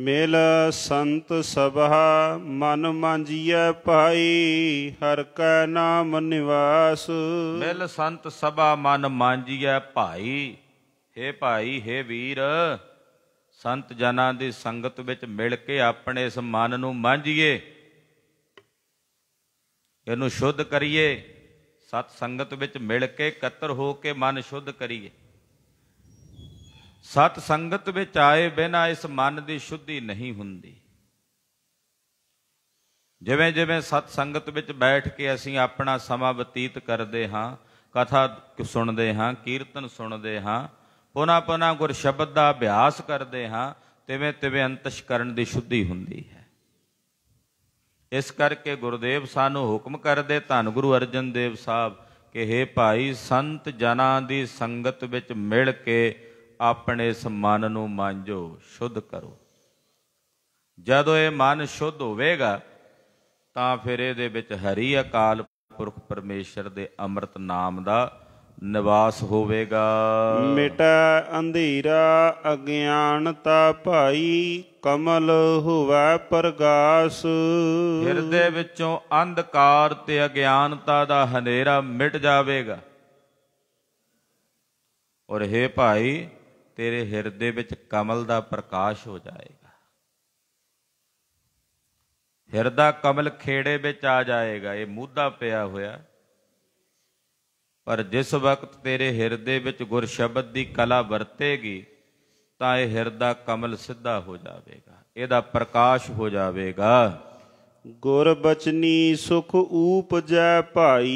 ਮਿਲ ਸੰਤ ਸਭਾ ਮਨ ਮੰਜੀਐ ਭਾਈ ਹਰ ਕੈ ਨਾਮ ਨਿਵਾਸ ਮਿਲ ਸੰਤ ਸਭਾ ਮਨ ਮੰਜੀਐ ਭਾਈ हे ਭਾਈ हे ਵੀਰ ਸੰਤ ਜਨਾਂ ਦੀ ਸੰਗਤ ਵਿੱਚ ਮਿਲ ਕੇ ਆਪਣੇ ਇਸ ਮਨ ਨੂੰ ਮਾਂਜੀਏ ਇਹਨੂੰ ਸ਼ੁੱਧ ਕਰੀਏ ਸਤ ਸੰਗਤ ਵਿੱਚ ਮਿਲ ਕੇ ਇਕੱਤਰ ਹੋ ਕੇ ਮਨ ਸ਼ੁੱਧ ਕਰੀਏ ਸਤ ਸੰਗਤ ਵਿੱਚ ਆਏ ਬਿਨਾ ਇਸ ਮਨ ਦੀ ਸ਼ੁੱਧੀ ਨਹੀਂ ਹੁੰਦੀ ਜਿਵੇਂ ਜਿਵੇਂ ਸਤ ਸੰਗਤ ਵਿੱਚ ਬੈਠ ਕੇ ਅਸੀਂ ਆਪਣਾ ਸਮਾਂ ਬਤੀਤ ਕਰਦੇ ਹਾਂ ਕਥਾ ਸੁਣਦੇ ਹਾਂ ਕੀਰਤਨ ਸੁਣਦੇ ਹਾਂ ਪੁਨਾ ਪੁਨਾ ਗੁਰ ਸ਼ਬਦ ਦਾ ਅਭਿਆਸ ਕਰਦੇ ਹਾਂ ਤਿਵੇਂ ਤਿਵੇਂ ਅੰਤਸ਼ਕਰਨ ਦੀ ਸ਼ੁੱਧੀ ਹੁੰਦੀ ਹੈ ਇਸ ਕਰਕੇ ਗੁਰਦੇਵ ਸਾਨੂੰ ਹੁਕਮ ਕਰਦੇ ਧੰਨ ਗੁਰੂ ਅਰਜਨ ਦੇਵ ਸਾਹਿਬ ਕਿ हे ਭਾਈ ਸੰਤ ਜਨਾਂ ਦੀ ਸੰਗਤ ਵਿੱਚ ਮਿਲ ਕੇ ਆਪਣੇ ਇਸ ਮਨ ਨੂੰ ਮਾਂਜੋ ਸ਼ੁੱਧ ਕਰੋ ਜਦੋਂ ਇਹ ਮਨ ਸ਼ੁੱਧ ਹੋਵੇਗਾ ਤਾਂ ਫਿਰ ਇਹਦੇ ਵਿੱਚ ਹਰੀ ਅਕਾਲ ਪੁਰਖ ਪਰਮੇਸ਼ਰ ਦੇ ਅੰਮ੍ਰਿਤ ਨਾਮ ਦਾ ਨਿਵਾਸ ਹੋਵੇਗਾ ਮਿਟੈ ਅੰਧੇਰਾ ਅਗਿਆਨਤਾ ਭਾਈ ਕਮਲ ਹੋਵੇ ਪ੍ਰਗਾਸ ਹਿਰਦੇ ਵਿੱਚੋਂ ਅੰਧਕਾਰ ਤੇ ਅਗਿਆਨਤਾ ਦਾ ਹਨੇਰਾ ਮਿਟ ਜਾਵੇਗਾ ਔਰ हे ਭਾਈ ਤੇਰੇ ਹਿਰਦੇ ਵਿੱਚ ਕਮਲ ਦਾ ਪ੍ਰਕਾਸ਼ ਹੋ ਜਾਏਗਾ ਹਿਰਦਾ ਕਮਲ ਖੇੜੇ ਵਿੱਚ ਆ ਜਾਏਗਾ ਇਹ ਮੂਧਾ ਪਿਆ ਹੋਇਆ ਪਰ ਜਿਸ ਵਕਤ ਤੇਰੇ ਹਿਰਦੇ ਵਿੱਚ ਗੁਰ ਸ਼ਬਦ ਦੀ ਕਲਾ ਵਰਤੇਗੀ ਤਾਂ ਇਹ ਹਿਰਦਾ ਕਮਲ ਸਿੱਧਾ ਹੋ ਜਾਵੇਗਾ ਇਹਦਾ ਪ੍ਰਕਾਸ਼ ਹੋ ਜਾਵੇਗਾ ਗੁਰ ਬਚਨੀ ਸੁਖ ਊਪਜੈ ਭਾਈ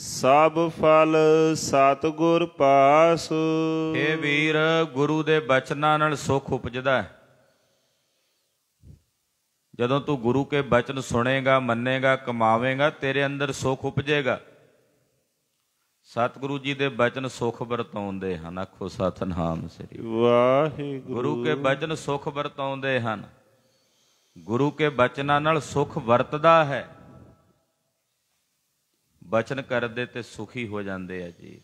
ਸਭ ਫਲ ਸਤ ਗੁਰ ਪਾਸ ਏ ਵੀਰ ਗੁਰੂ ਦੇ ਬਚਨਾਂ ਨਾਲ ਸੁਖ ਉਪਜਦਾ ਜਦੋਂ ਤੂੰ ਗੁਰੂ ਕੇ ਬਚਨ ਸੁਣੇਗਾ ਮੰਨੇਗਾ ਕਮਾਵੇਂਗਾ ਤੇਰੇ ਅੰਦਰ ਸੁਖ ਉਪਜੇਗਾ ਸਤਿਗੁਰੂ ਜੀ ਦੇ ਬਚਨ ਸੁਖ ਵਰਤਾਉਂਦੇ ਹਨ ਆਖੋ ਸਤਨਾਮ ਸ੍ਰੀ ਵਾਹਿਗੁਰੂ ਗੁਰੂ ਕੇ ਬਚਨ ਸੁਖ ਵਰਤਾਉਂਦੇ ਹਨ ਗੁਰੂ ਕੇ ਬਚਨਾਂ ਨਾਲ ਸੁਖ ਵਰਤਦਾ ਹੈ ਬਚਨ ਕਰਦੇ ਤੇ ਸੁਖੀ ਹੋ ਜਾਂਦੇ ਆ ਜੀ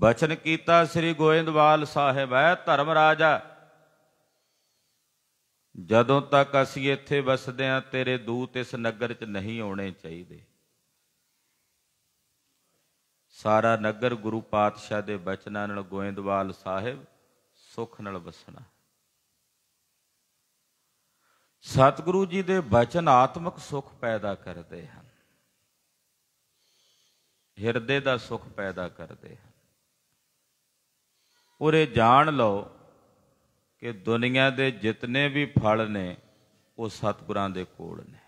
ਬਚਨ ਕੀਤਾ ਸ੍ਰੀ ਗੋਇੰਦਵਾਲ ਸਾਹਿਬ ਹੈ ਧਰਮ ਰਾਜਾ ਜਦੋਂ ਤੱਕ ਅਸੀਂ ਇੱਥੇ ਵਸਦੇ ਆ ਤੇਰੇ ਦੂਤ ਇਸ ਨਗਰ 'ਚ ਨਹੀਂ ਆਉਣੇ ਚਾਹੀਦੇ ਸਾਰਾ ਨਗਰ ਗੁਰੂ ਪਾਤਸ਼ਾਹ ਦੇ ਬਚਨਾਂ ਨਾਲ ਗੋਇੰਦਵਾਲ ਸਾਹਿਬ ਸੁਖ ਨਾਲ ਵਸਣਾ ਸਤਿਗੁਰੂ ਜੀ ਦੇ ਬਚਨ ਆਤਮਿਕ ਸੁਖ ਪੈਦਾ ਕਰਦੇ ਹਨ ਹਿਰਦੇ ਦਾ ਸੁਖ ਪੈਦਾ ਕਰਦੇ ਹਨ ਉਰੇ ਜਾਣ ਲਓ ਕਿ ਦੁਨੀਆ ਦੇ ਜਿਤਨੇ ਵੀ ਫਲ ਨੇ ਉਹ ਸਤਿਗੁਰਾਂ ਦੇ ਕੋਲ ਨੇ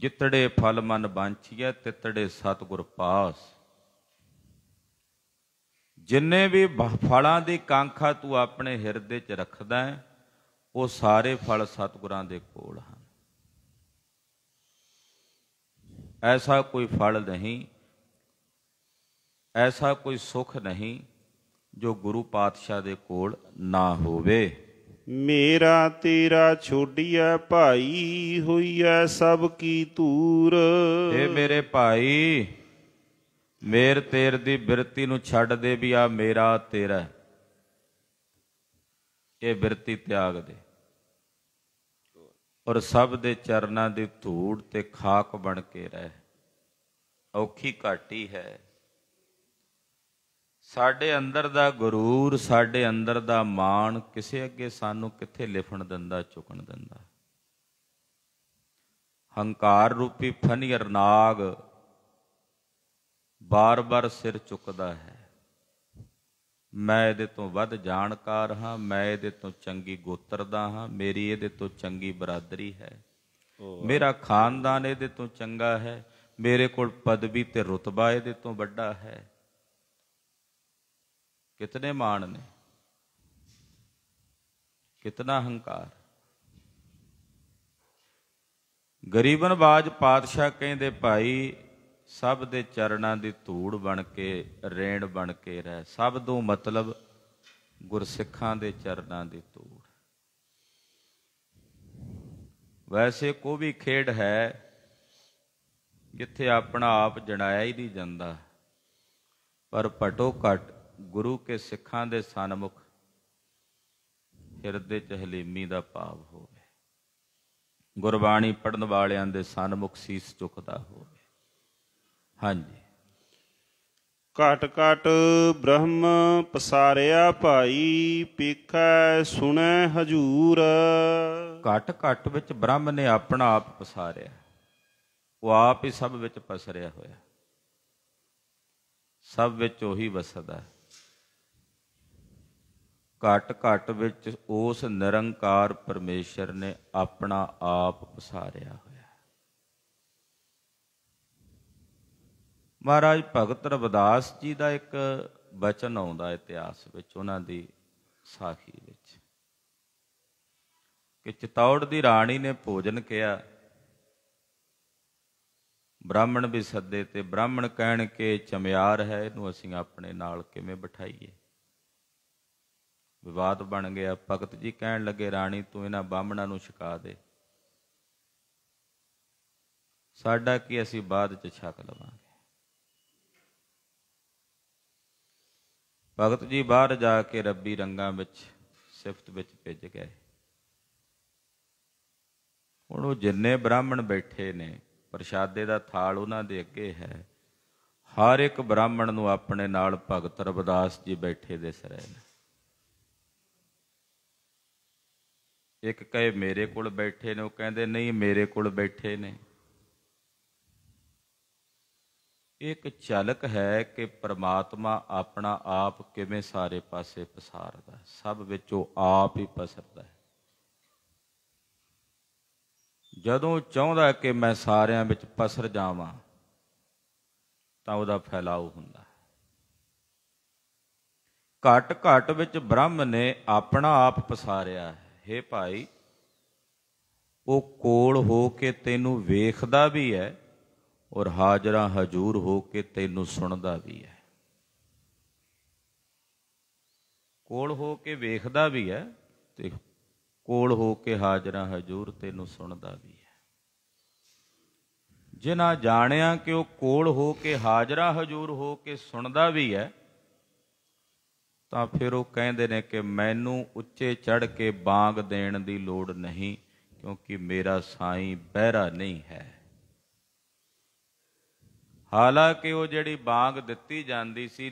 ਜਿਤੜੇ ਫਲ ਮਨ ਬਾਂਛੀਐ ਤਿਤੜੇ ਸਤਗੁਰ ਪਾਸ ਜਿੰਨੇ ਵੀ ਫਲਾਂ ਦੀ ਕਾਂਖਾ ਤੂੰ ਆਪਣੇ ਹਿਰਦੇ 'ਚ ਰੱਖਦਾ ਹੈ ਉਹ ਸਾਰੇ ਫਲ ਸਤਗੁਰਾਂ ਦੇ ਕੋਲ ਹਨ ਐਸਾ ਕੋਈ ਫਲ ਨਹੀਂ ਐਸਾ ਕੋਈ ਸੁਖ ਨਹੀਂ ਜੋ ਗੁਰੂ ਪਾਤਸ਼ਾਹ ਦੇ ਕੋਲ ਨਾ ਹੋਵੇ ਮੇਰਾ ਤੇਰਾ ਛੋਡੀਐ ਭਾਈ ਹੋਈਐ ਸਭ ਕੀ ਧੂਰ ਏ ਮੇਰੇ ਭਾਈ ਮੇਰ ਤੇਰ ਦੀ ਬਿਰਤੀ ਨੂੰ ਛੱਡ ਦੇ ਵੀ ਆ ਮੇਰਾ ਤੇਰਾ ਇਹ ਬਿਰਤੀ ਤਿਆਗ ਦੇ ਔਰ ਸਭ ਦੇ ਚਰਨਾਂ ਦੀ ਧੂੜ ਤੇ ਖਾਕ ਬਣ ਕੇ ਰਹਿ ਔਖੀ ਘਾਟੀ ਹੈ ਸਾਡੇ ਅੰਦਰ ਦਾ ਗਰੂਰ ਸਾਡੇ ਅੰਦਰ ਦਾ ਮਾਣ ਕਿਸੇ ਅੱਗੇ ਸਾਨੂੰ ਕਿੱਥੇ ਲਿਫਣ ਦਿੰਦਾ ਚੁਕਣ ਦਿੰਦਾ ਹੰਕਾਰ ਰੂਪੀ ਫਨੀਰ ਨਾਗ ਬਾਰ-ਬਾਰ ਸਿਰ ਚੁੱਕਦਾ ਹੈ ਮੈਂ ਇਹਦੇ ਤੋਂ ਵੱਧ ਜਾਣਕਾਰ ਹਾਂ ਮੈਂ ਇਹਦੇ ਤੋਂ ਚੰਗੀ ਗੋਤਰ ਦਾ ਹਾਂ ਮੇਰੀ ਇਹਦੇ ਤੋਂ ਚੰਗੀ ਬਰਾਦਰੀ ਹੈ ਮੇਰਾ ਖਾਨਦਾਨ ਇਹਦੇ ਤੋਂ ਚੰਗਾ ਹੈ ਮੇਰੇ ਕੋਲ ਪਦਵੀ ਤੇ ਰਤਬਾ ਇਹਦੇ ਤੋਂ ਵੱਡਾ ਹੈ कितने ਮਾਣ ने कितना ਹੰਕਾਰ ਗਰੀਬਨ ਬਾਜ ਪਾਤਸ਼ਾਹ ਕਹਿੰਦੇ ਭਾਈ ਸਭ ਦੇ ਚਰਨਾਂ ਦੀ ਧੂੜ ਬਣ ਕੇ ਰੇਣ ਬਣ ਕੇ ਰਹਿ ਸਭ ਤੋਂ ਮਤਲਬ ਗੁਰਸਿੱਖਾਂ ਦੇ ਚਰਨਾਂ ਦੀ ਧੂੜ ਵੈਸੇ ਕੋ ਵੀ ਖੇਡ ਹੈ ਜਿੱਥੇ ਆਪਣਾ ਆਪ ਜਣਾਇਆ ਹੀ ਨਹੀਂ ਜਾਂਦਾ ਪਰ ਪਟੋ ਘਟ ਗੁਰੂ ਕੇ ਸਿੱਖਾਂ ਦੇ ਸਨਮੁਖ ਹਿਰਦੇ ਚ ਹਲੀਮੀ ਦਾ ਭਾਵ ਹੋਵੇ ਗੁਰਬਾਣੀ ਪੜਨ ਵਾਲਿਆਂ ਦੇ ਸਨਮੁਖ ਸੀਸ ਝੁਕਦਾ ਹੋਵੇ ਹਾਂਜੀ ਘਟ ਘਟ ਬ੍ਰਹਮ ਪਸਾਰਿਆ ਭਾਈ ਪੀਖੈ ਸੁਣੈ ਹਜੂਰ ਘਟ ਘਟ ਵਿੱਚ ਬ੍ਰਹਮ ਨੇ ਆਪਣਾ ਆਪ ਪਸਾਰਿਆ ਉਹ ਆਪ ਹੀ ਸਭ ਵਿੱਚ ਪਸਰਿਆ ਹੋਇਆ ਸਭ ਵਿੱਚ ਉਹੀ ਵਸਦਾ ਹੈ ਘਟ ਘਟ ਵਿੱਚ ਉਸ ਨਿਰੰਕਾਰ ਪਰਮੇਸ਼ਰ ਨੇ ਆਪਣਾ ਆਪ ਪਸਾਰਿਆ ਹੋਇਆ ਮਹਾਰਾਜ ਭਗਤ ਰਵਿਦਾਸ ਜੀ ਦਾ ਇੱਕ ਬਚਨ ਆਉਂਦਾ ਇਤਿਹਾਸ ਵਿੱਚ ਉਹਨਾਂ ਦੀ ਸਾਖੀ ਵਿੱਚ ਕਿ ਚਿਤੌੜ ਦੀ ਰਾਣੀ ਨੇ ਭੋਜਨ ਕਿਆ ਬ੍ਰਾਹਮਣ ਵੀ ਸੱਦੇ ਤੇ ਬ੍ਰਾਹਮਣ ਕਹਿਣ ਕੇ ਚਮਿਆਰ ਹੈ ਇਹਨੂੰ ਅਸੀਂ ਆਪਣੇ ਨਾਲ ਕਿਵੇਂ ਬਿਠਾਈਏ ਵਿਵਾਦ ਬਣ ਗਿਆ ਭਗਤ ਜੀ ਕਹਿਣ ਲੱਗੇ ਰਾਣੀ ਤੂੰ ਇਹਨਾਂ ਬਾਹਮਣਾਂ ਨੂੰ ਛਕਾ ਦੇ ਸਾਡਾ ਕੀ ਅਸੀਂ ਬਾਅਦ ਚ ਛਕ ਲਵਾਂਗੇ ਭਗਤ ਜੀ ਬਾਹਰ ਜਾ ਕੇ ਰੱਬੀ ਰੰਗਾਂ ਵਿੱਚ ਸਿਫਤ ਵਿੱਚ ਭਿੱਜ ਗਏ ਹੁਣ ਉਹ ਜਿੰਨੇ ਬ੍ਰਾਹਮਣ ਬੈਠੇ ਨੇ ਪ੍ਰਸ਼ਾਦੇ ਦਾ ਥਾਲ ਉਹਨਾਂ ਦੇ ਅੱਗੇ ਹੈ ਹਰ ਇੱਕ ਬ੍ਰਾਹਮਣ ਨੂੰ ਆਪਣੇ ਨਾਲ ਭਗਤ ਰਵਿਦਾਸ ਜੀ ਬੈਠੇ ਦਿਸ ਰਹੇ ਨੇ ਇੱਕ ਕਹੇ ਮੇਰੇ ਕੋਲ ਬੈਠੇ ਨੇ ਉਹ ਕਹਿੰਦੇ ਨਹੀਂ ਮੇਰੇ ਕੋਲ ਬੈਠੇ ਨੇ ਇੱਕ ਚਲਕ ਹੈ ਕਿ ਪ੍ਰਮਾਤਮਾ ਆਪਣਾ ਆਪ ਕਿਵੇਂ ਸਾਰੇ ਪਾਸੇ ਪਸਾਰਦਾ ਸਭ ਵਿੱਚ ਉਹ ਆਪ ਹੀ ਪਸਰਦਾ ਹੈ ਜਦੋਂ ਚਾਹੁੰਦਾ ਕਿ ਮੈਂ ਸਾਰਿਆਂ ਵਿੱਚ ਪਸਰ ਜਾਵਾਂ ਤਾਂ ਉਹਦਾ ਫੈਲਾਉ ਹੁੰਦਾ ਘਟ ਘਟ ਵਿੱਚ ਬ੍ਰਹਮ ਨੇ ਆਪਣਾ ਆਪ ਪਸਾਰਿਆ हे ਭਾਈ ਉਹ ਕੋਲ ਹੋ ਕੇ ਤੈਨੂੰ ਵੇਖਦਾ ਵੀ ਹੈ ਔਰ ਹਾਜ਼ਰਾ ਹਜ਼ੂਰ ਹੋ ਕੇ ਤੈਨੂੰ ਸੁਣਦਾ ਵੀ ਹੈ ਕੋਲ ਹੋ ਕੇ ਵੇਖਦਾ ਵੀ ਹੈ ਤੇ ਕੋਲ ਹੋ ਕੇ ਹਾਜ਼ਰਾ ਹਜ਼ੂਰ ਤੈਨੂੰ ਸੁਣਦਾ ਵੀ ਹੈ ਜਿਨ੍ਹਾਂ ਜਾਣਿਆ ਕਿ ਉਹ ਕੋਲ ਹੋ ਕੇ ਹਾਜ਼ਰਾ ਹਜ਼ੂਰ ਹੋ ਕੇ ਸੁਣਦਾ ਵੀ ਹੈ ਤਾਂ ਫਿਰ ਉਹ ਕਹਿੰਦੇ ਨੇ ਕਿ ਮੈਨੂੰ ਉੱਚੇ ਚੜ ਕੇ ਬਾਗ ਦੇਣ ਦੀ ਲੋੜ ਨਹੀਂ ਕਿਉਂਕਿ ਮੇਰਾ ਸਾਈਂ ਬਹਿਰਾ ਨਹੀਂ ਹੈ ਹਾਲਾਂਕਿ ਉਹ ਜਿਹੜੀ ਬਾਗ ਦਿੱਤੀ ਜਾਂਦੀ ਸੀ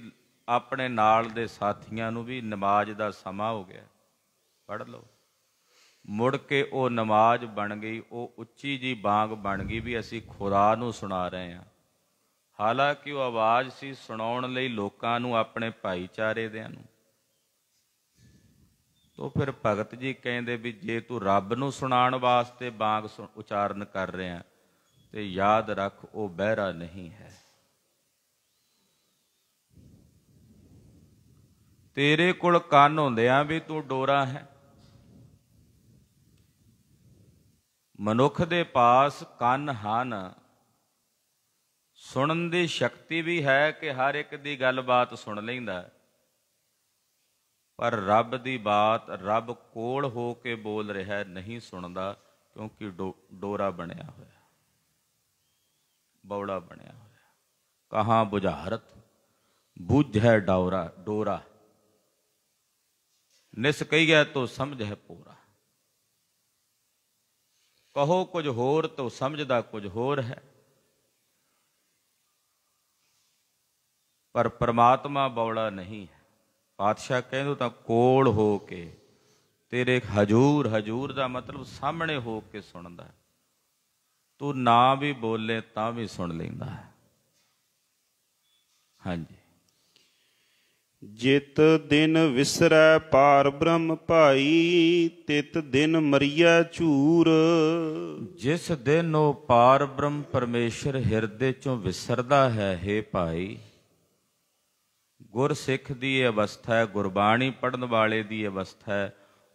ਆਪਣੇ ਨਾਲ ਦੇ ਸਾਥੀਆਂ ਨੂੰ ਵੀ ਨਮਾਜ਼ ਦਾ ਸਮਾਂ ਹੋ ਗਿਆ ਪੜ ਲਓ ਮੁੜ ਕੇ ਉਹ ਨਮਾਜ਼ ਬਣ ਗਈ ਉਹ ਉੱਚੀ ਜੀ ਬਾਗ ਬਣ ਗਈ ਵੀ ਅਸੀਂ ਖੁਦਾ ਨੂੰ ਸੁਣਾ ਰਹੇ ਹਾਂ ਹਾਲਾਂਕਿ ਉਹ ਆਵਾਜ਼ ਸੀ ਸੁਣਾਉਣ ਲਈ ਲੋਕਾਂ ਨੂੰ ਆਪਣੇ ਭਾਈਚਾਰੇ ਦੇ ਨੂੰ ਤੋ ਫਿਰ ਭਗਤ ਜੀ ਕਹਿੰਦੇ ਵੀ ਜੇ ਤੂੰ ਰੱਬ ਨੂੰ ਸੁਣਾਉਣ ਵਾਸਤੇ ਬਾਗ ਉਚਾਰਨ ਕਰ ਰਿਹਾ ਤੇ ਯਾਦ ਰੱਖ ਉਹ ਬਹਿਰਾ ਨਹੀਂ ਹੈ ਤੇਰੇ ਕੋਲ ਕੰਨ ਹੁੰਦੇ ਆ ਵੀ ਤੂੰ ਡੋਰਾ ਹੈ ਮਨੁੱਖ ਦੇ ਪਾਸ ਕੰਨ ਹਨ ਸੁਣਨ ਦੀ ਸ਼ਕਤੀ ਵੀ ਹੈ ਕਿ ਹਰ ਇੱਕ ਦੀ ਗੱਲਬਾਤ ਸੁਣ ਲੈਂਦਾ ਪਰ ਰੱਬ ਦੀ ਬਾਤ ਰੱਬ ਕੋਲ ਹੋ ਕੇ ਬੋਲ ਰਿਹਾ ਨਹੀਂ ਸੁਣਦਾ ਕਿਉਂਕਿ ਡੋਰਾ ਬਣਿਆ ਹੋਇਆ ਬੌੜਾ ਬਣਿਆ ਹੋਇਆ ਕਹਾ ਬੁਝਾਰਤ ਬੁੱਝ ਹੈ ਡੋਰਾ ਡੋਰਾ ਨਿਸ ਕਹੀਐ ਤੋ ਸਮਝ ਹੈ ਪੂਰਾ ਕਹੋ ਕੁਝ ਹੋਰ ਤੋ ਸਮਝਦਾ ਕੁਝ ਹੋਰ ਹੈ ਪਰ ਪਰਮਾਤਮਾ ਬੌੜਾ ਨਹੀਂ ਹੈ ਪਾਤਸ਼ਾਹ ਕਹਿੰਦੇ ਤਾਂ ਕੋਲ ਹੋ ਕੇ ਤੇਰੇ ਹਜੂਰ ਹਜੂਰ ਦਾ ਮਤਲਬ ਸਾਹਮਣੇ ਹੋ ਕੇ ਸੁਣਦਾ ਤੂੰ ਨਾ ਵੀ ਬੋਲੇ ਤਾਂ ਵੀ ਸੁਣ ਲੈਂਦਾ ਹੈ ਹਾਂਜੀ ਜਿਤ ਦਿਨ ਵਿਸਰੈ ਪਾਰ ਬ੍ਰਹਮ ਭਾਈ ਤਿਤ ਦਿਨ ਮਰੀਆ ਝੂਰ ਜਿਸ ਦਿਨ ਉਹ ਪਾਰ ਬ੍ਰਹਮ ਪਰਮੇਸ਼ਰ ਹਿਰਦੇ ਚੋਂ ਵਿਸਰਦਾ ਹੈ हे ਭਾਈ ਗੁਰਸਿੱਖ ਦੀ ਇਹ ਅਵਸਥਾ ਹੈ ਗੁਰਬਾਣੀ ਪੜਨ ਵਾਲੇ ਦੀ ਅਵਸਥਾ ਹੈ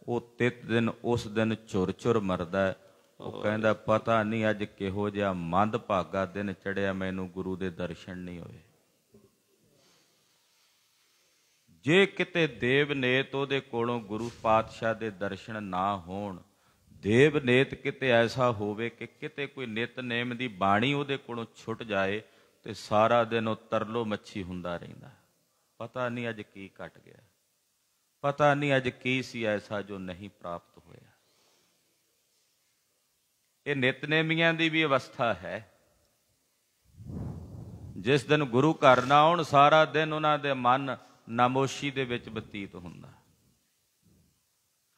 ਉਹ ਤਿਤ ਦਿਨ ਉਸ ਦਿਨ ਚੁਰ ਚੁਰ ਮਰਦਾ ਉਹ ਕਹਿੰਦਾ ਪਤਾ ਨਹੀਂ ਅੱਜ ਕਿਹੋ ਜਿਹਾ ਮੰਦ ਭਾਗਾ ਦਿਨ ਚੜਿਆ ਮੈਨੂੰ ਗੁਰੂ ਦੇ ਦਰਸ਼ਨ ਨਹੀਂ ਹੋਏ ਜੇ ਕਿਤੇ ਦੇਵ ਨੇਤ ਉਹਦੇ ਕੋਲੋਂ ਗੁਰੂ ਪਾਤਸ਼ਾਹ ਦੇ ਦਰਸ਼ਨ ਨਾ ਹੋਣ ਦੇਵ ਨੇਤ ਕਿਤੇ ਐਸਾ ਹੋਵੇ ਕਿ ਕਿਤੇ ਕੋਈ ਨਿਤਨੇਮ ਦੀ ਬਾਣੀ ਉਹਦੇ ਕੋਲੋਂ ਛੁੱਟ ਜਾਏ ਤੇ ਸਾਰਾ ਦਿਨ ਉਹ ਤਰਲੋ ਮੱਛੀ ਹੁੰਦਾ ਰਹਿੰਦਾ ਪਤਾ ਨਹੀਂ ਅੱਜ ਕੀ ਘਟ ਗਿਆ ਪਤਾ ਨਹੀਂ ਅੱਜ ਕੀ ਸੀ ਐਸਾ ਜੋ ਨਹੀਂ ਪ੍ਰਾਪਤ ਹੋਇਆ ਇਹ ਨਿਤਨੇਮੀਆਂ ਦੀ ਵੀ ਅਵਸਥਾ ਹੈ ਜਿਸ ਦਿਨ ਗੁਰੂ ਘਰ ਨਾ ਆਉਣ ਸਾਰਾ ਦਿਨ ਉਹਨਾਂ ਦੇ ਮਨ ਨਮੋਸ਼ੀ ਦੇ ਵਿੱਚ ਬਤੀਤ ਹੁੰਦਾ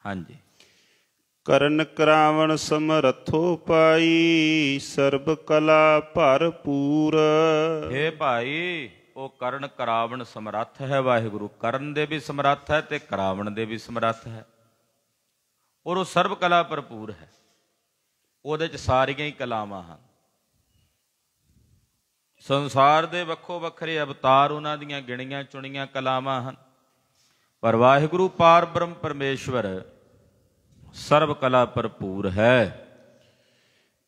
ਹਾਂਜੀ ਕਰਨ ਕਰਾਵਣ ਸਮਰਥੋ ਪਾਈ ਸਰਬ ਕਲਾ ਭਰਪੂਰ ਏ ਭਾਈ ਉਹ ਕਰਨ ਕਰਾਵਣ ਸਮਰੱਥ ਹੈ ਵਾਹਿਗੁਰੂ ਕਰਨ ਦੇ ਵੀ ਸਮਰੱਥ ਹੈ ਤੇ ਕਰਾਵਣ ਦੇ ਵੀ ਸਮਰੱਥ ਹੈ ਔਰ ਉਹ ਸਰਬ ਕਲਾ ਭਰਪੂਰ ਹੈ ਉਹਦੇ ਚ ਸਾਰੀਆਂ ਹੀ ਕਲਾਵਾਂ ਹਨ ਸੰਸਾਰ ਦੇ ਵੱਖੋ ਵੱਖਰੇ ਅਵਤਾਰ ਉਹਨਾਂ ਦੀਆਂ ਗਿਣੀਆਂ ਚੁਣੀਆਂ ਕਲਾਵਾਂ ਹਨ ਪਰ ਵਾਹਿਗੁਰੂ ਪਾਰ ਬ੍ਰਹਮ ਪਰਮੇਸ਼ਵਰ ਸਰਬ ਕਲਾ ਭਰਪੂਰ ਹੈ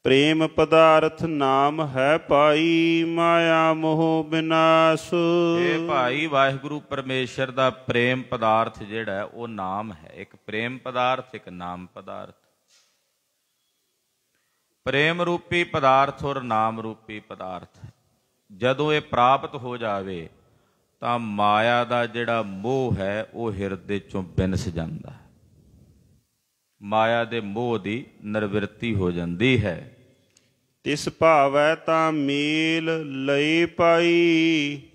ਪ੍ਰੇਮ ਪਦਾਰਥ ਨਾਮ ਹੈ ਪਾਈ ਮਾਇਆ ਮੋਹ ਬਿਨਾਸ਼ ਇਹ ਭਾਈ ਵਾਹਿਗੁਰੂ ਪਰਮੇਸ਼ਰ ਦਾ ਪ੍ਰੇਮ ਪਦਾਰਥ ਜਿਹੜਾ ਉਹ ਨਾਮ ਹੈ ਇੱਕ ਪ੍ਰੇਮ ਪਦਾਰਥ ਇੱਕ ਨਾਮ ਪਦਾਰਥ ਪ੍ਰੇਮ ਰੂਪੀ ਪਦਾਰਥ ਔਰ ਨਾਮ ਰੂਪੀ ਪਦਾਰਥ ਜਦੋਂ ਇਹ ਪ੍ਰਾਪਤ ਹੋ ਜਾਵੇ ਤਾਂ ਮਾਇਆ ਦਾ ਜਿਹੜਾ ਮੋਹ ਹੈ ਉਹ ਹਿਰਦੇ ਚੋਂ ਬਿਨਸ ਜਾਂਦਾ ਹੈ ਮਾਇਆ ਦੇ ਮੋਹ ਦੀ ਨਿਰਵਿਰਤੀ ਹੋ ਜਾਂਦੀ ਹੈ ਤਿਸ ਭਾਵੈ ਤਾਂ ਮੀਲ ਲਈ ਪਾਈ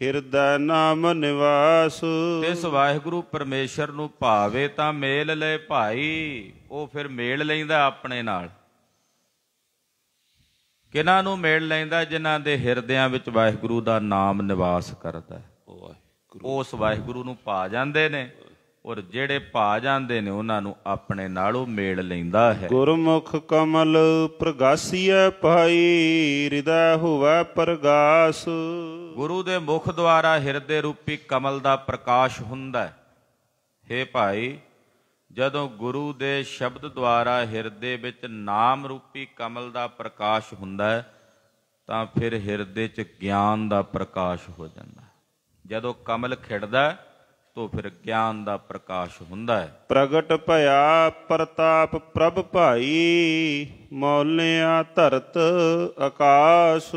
ਹਿਰਦੈ ਨਾਮ ਨਿਵਾਸ ਤਿਸ ਵਾਹਿਗੁਰੂ ਪਰਮੇਸ਼ਰ ਨੂੰ ਭਾਵੇ ਤਾਂ ਮੇਲ ਲੈ ਭਾਈ ਉਹ ਫਿਰ ਮੇਲ ਲੈਂਦਾ ਆਪਣੇ ਨਾਲ ਕਿਨਾਂ ਨੂੰ ਮੇਲ ਲੈਂਦਾ ਜਿਨ੍ਹਾਂ ਦੇ ਹਿਰਦਿਆਂ ਵਿੱਚ ਵਾਹਿਗੁਰੂ ਦਾ ਨਾਮ ਨਿਵਾਸ ਕਰਦਾ ਹੈ ਉਸ ਵਾਹਿਗੁਰੂ ਨੂੰ ਪਾ ਜਾਂਦੇ ਨੇ ਔਰ ਜਿਹੜੇ ਭਾ ਜਾਂਦੇ ਨੇ ਉਹਨਾਂ ਨੂੰ ਆਪਣੇ ਨਾਲੋਂ ਮੇਲ ਲੈਂਦਾ ਹੈ ਗੁਰਮੁਖ ਕਮਲ ਪ੍ਰਗਾਸੀਐ ਪਾਈ ਹਿਰਦਾ ਹੋਵੇ ਪ੍ਰਗਾਸ ਗੁਰੂ ਦੇ ਮੁਖ ਦੁਆਰਾ ਹਿਰਦੇ ਰੂਪੀ ਕਮਲ ਦਾ ਪ੍ਰਕਾਸ਼ ਹੁੰਦਾ ਹੈ ਹੇ ਭਾਈ ਜਦੋਂ ਗੁਰੂ ਦੇ ਸ਼ਬਦ ਦੁਆਰਾ ਹਿਰਦੇ ਵਿੱਚ ਨਾਮ ਰੂਪੀ ਕਮਲ ਦਾ ਪ੍ਰਕਾਸ਼ ਹੁੰਦਾ ਹੈ ਤਾਂ ਫਿਰ ਹਿਰਦੇ 'ਚ ਗਿਆਨ ਦਾ ਪ੍ਰਕਾਸ਼ ਹੋ ਜਾਂਦਾ ਜਦੋਂ ਕਮਲ ਖਿੜਦਾ ਤੋਂ ਫਿਰ ਗਿਆਨ ਦਾ ਪ੍ਰਕਾਸ਼ ਹੁੰਦਾ ਹੈ ਪ੍ਰਗਟ ਭਇਆ ਪ੍ਰਤਾਪ ਪ੍ਰਭ ਭਾਈ ਮੌਲਿਆ ਧਰਤ ਆਕਾਸ਼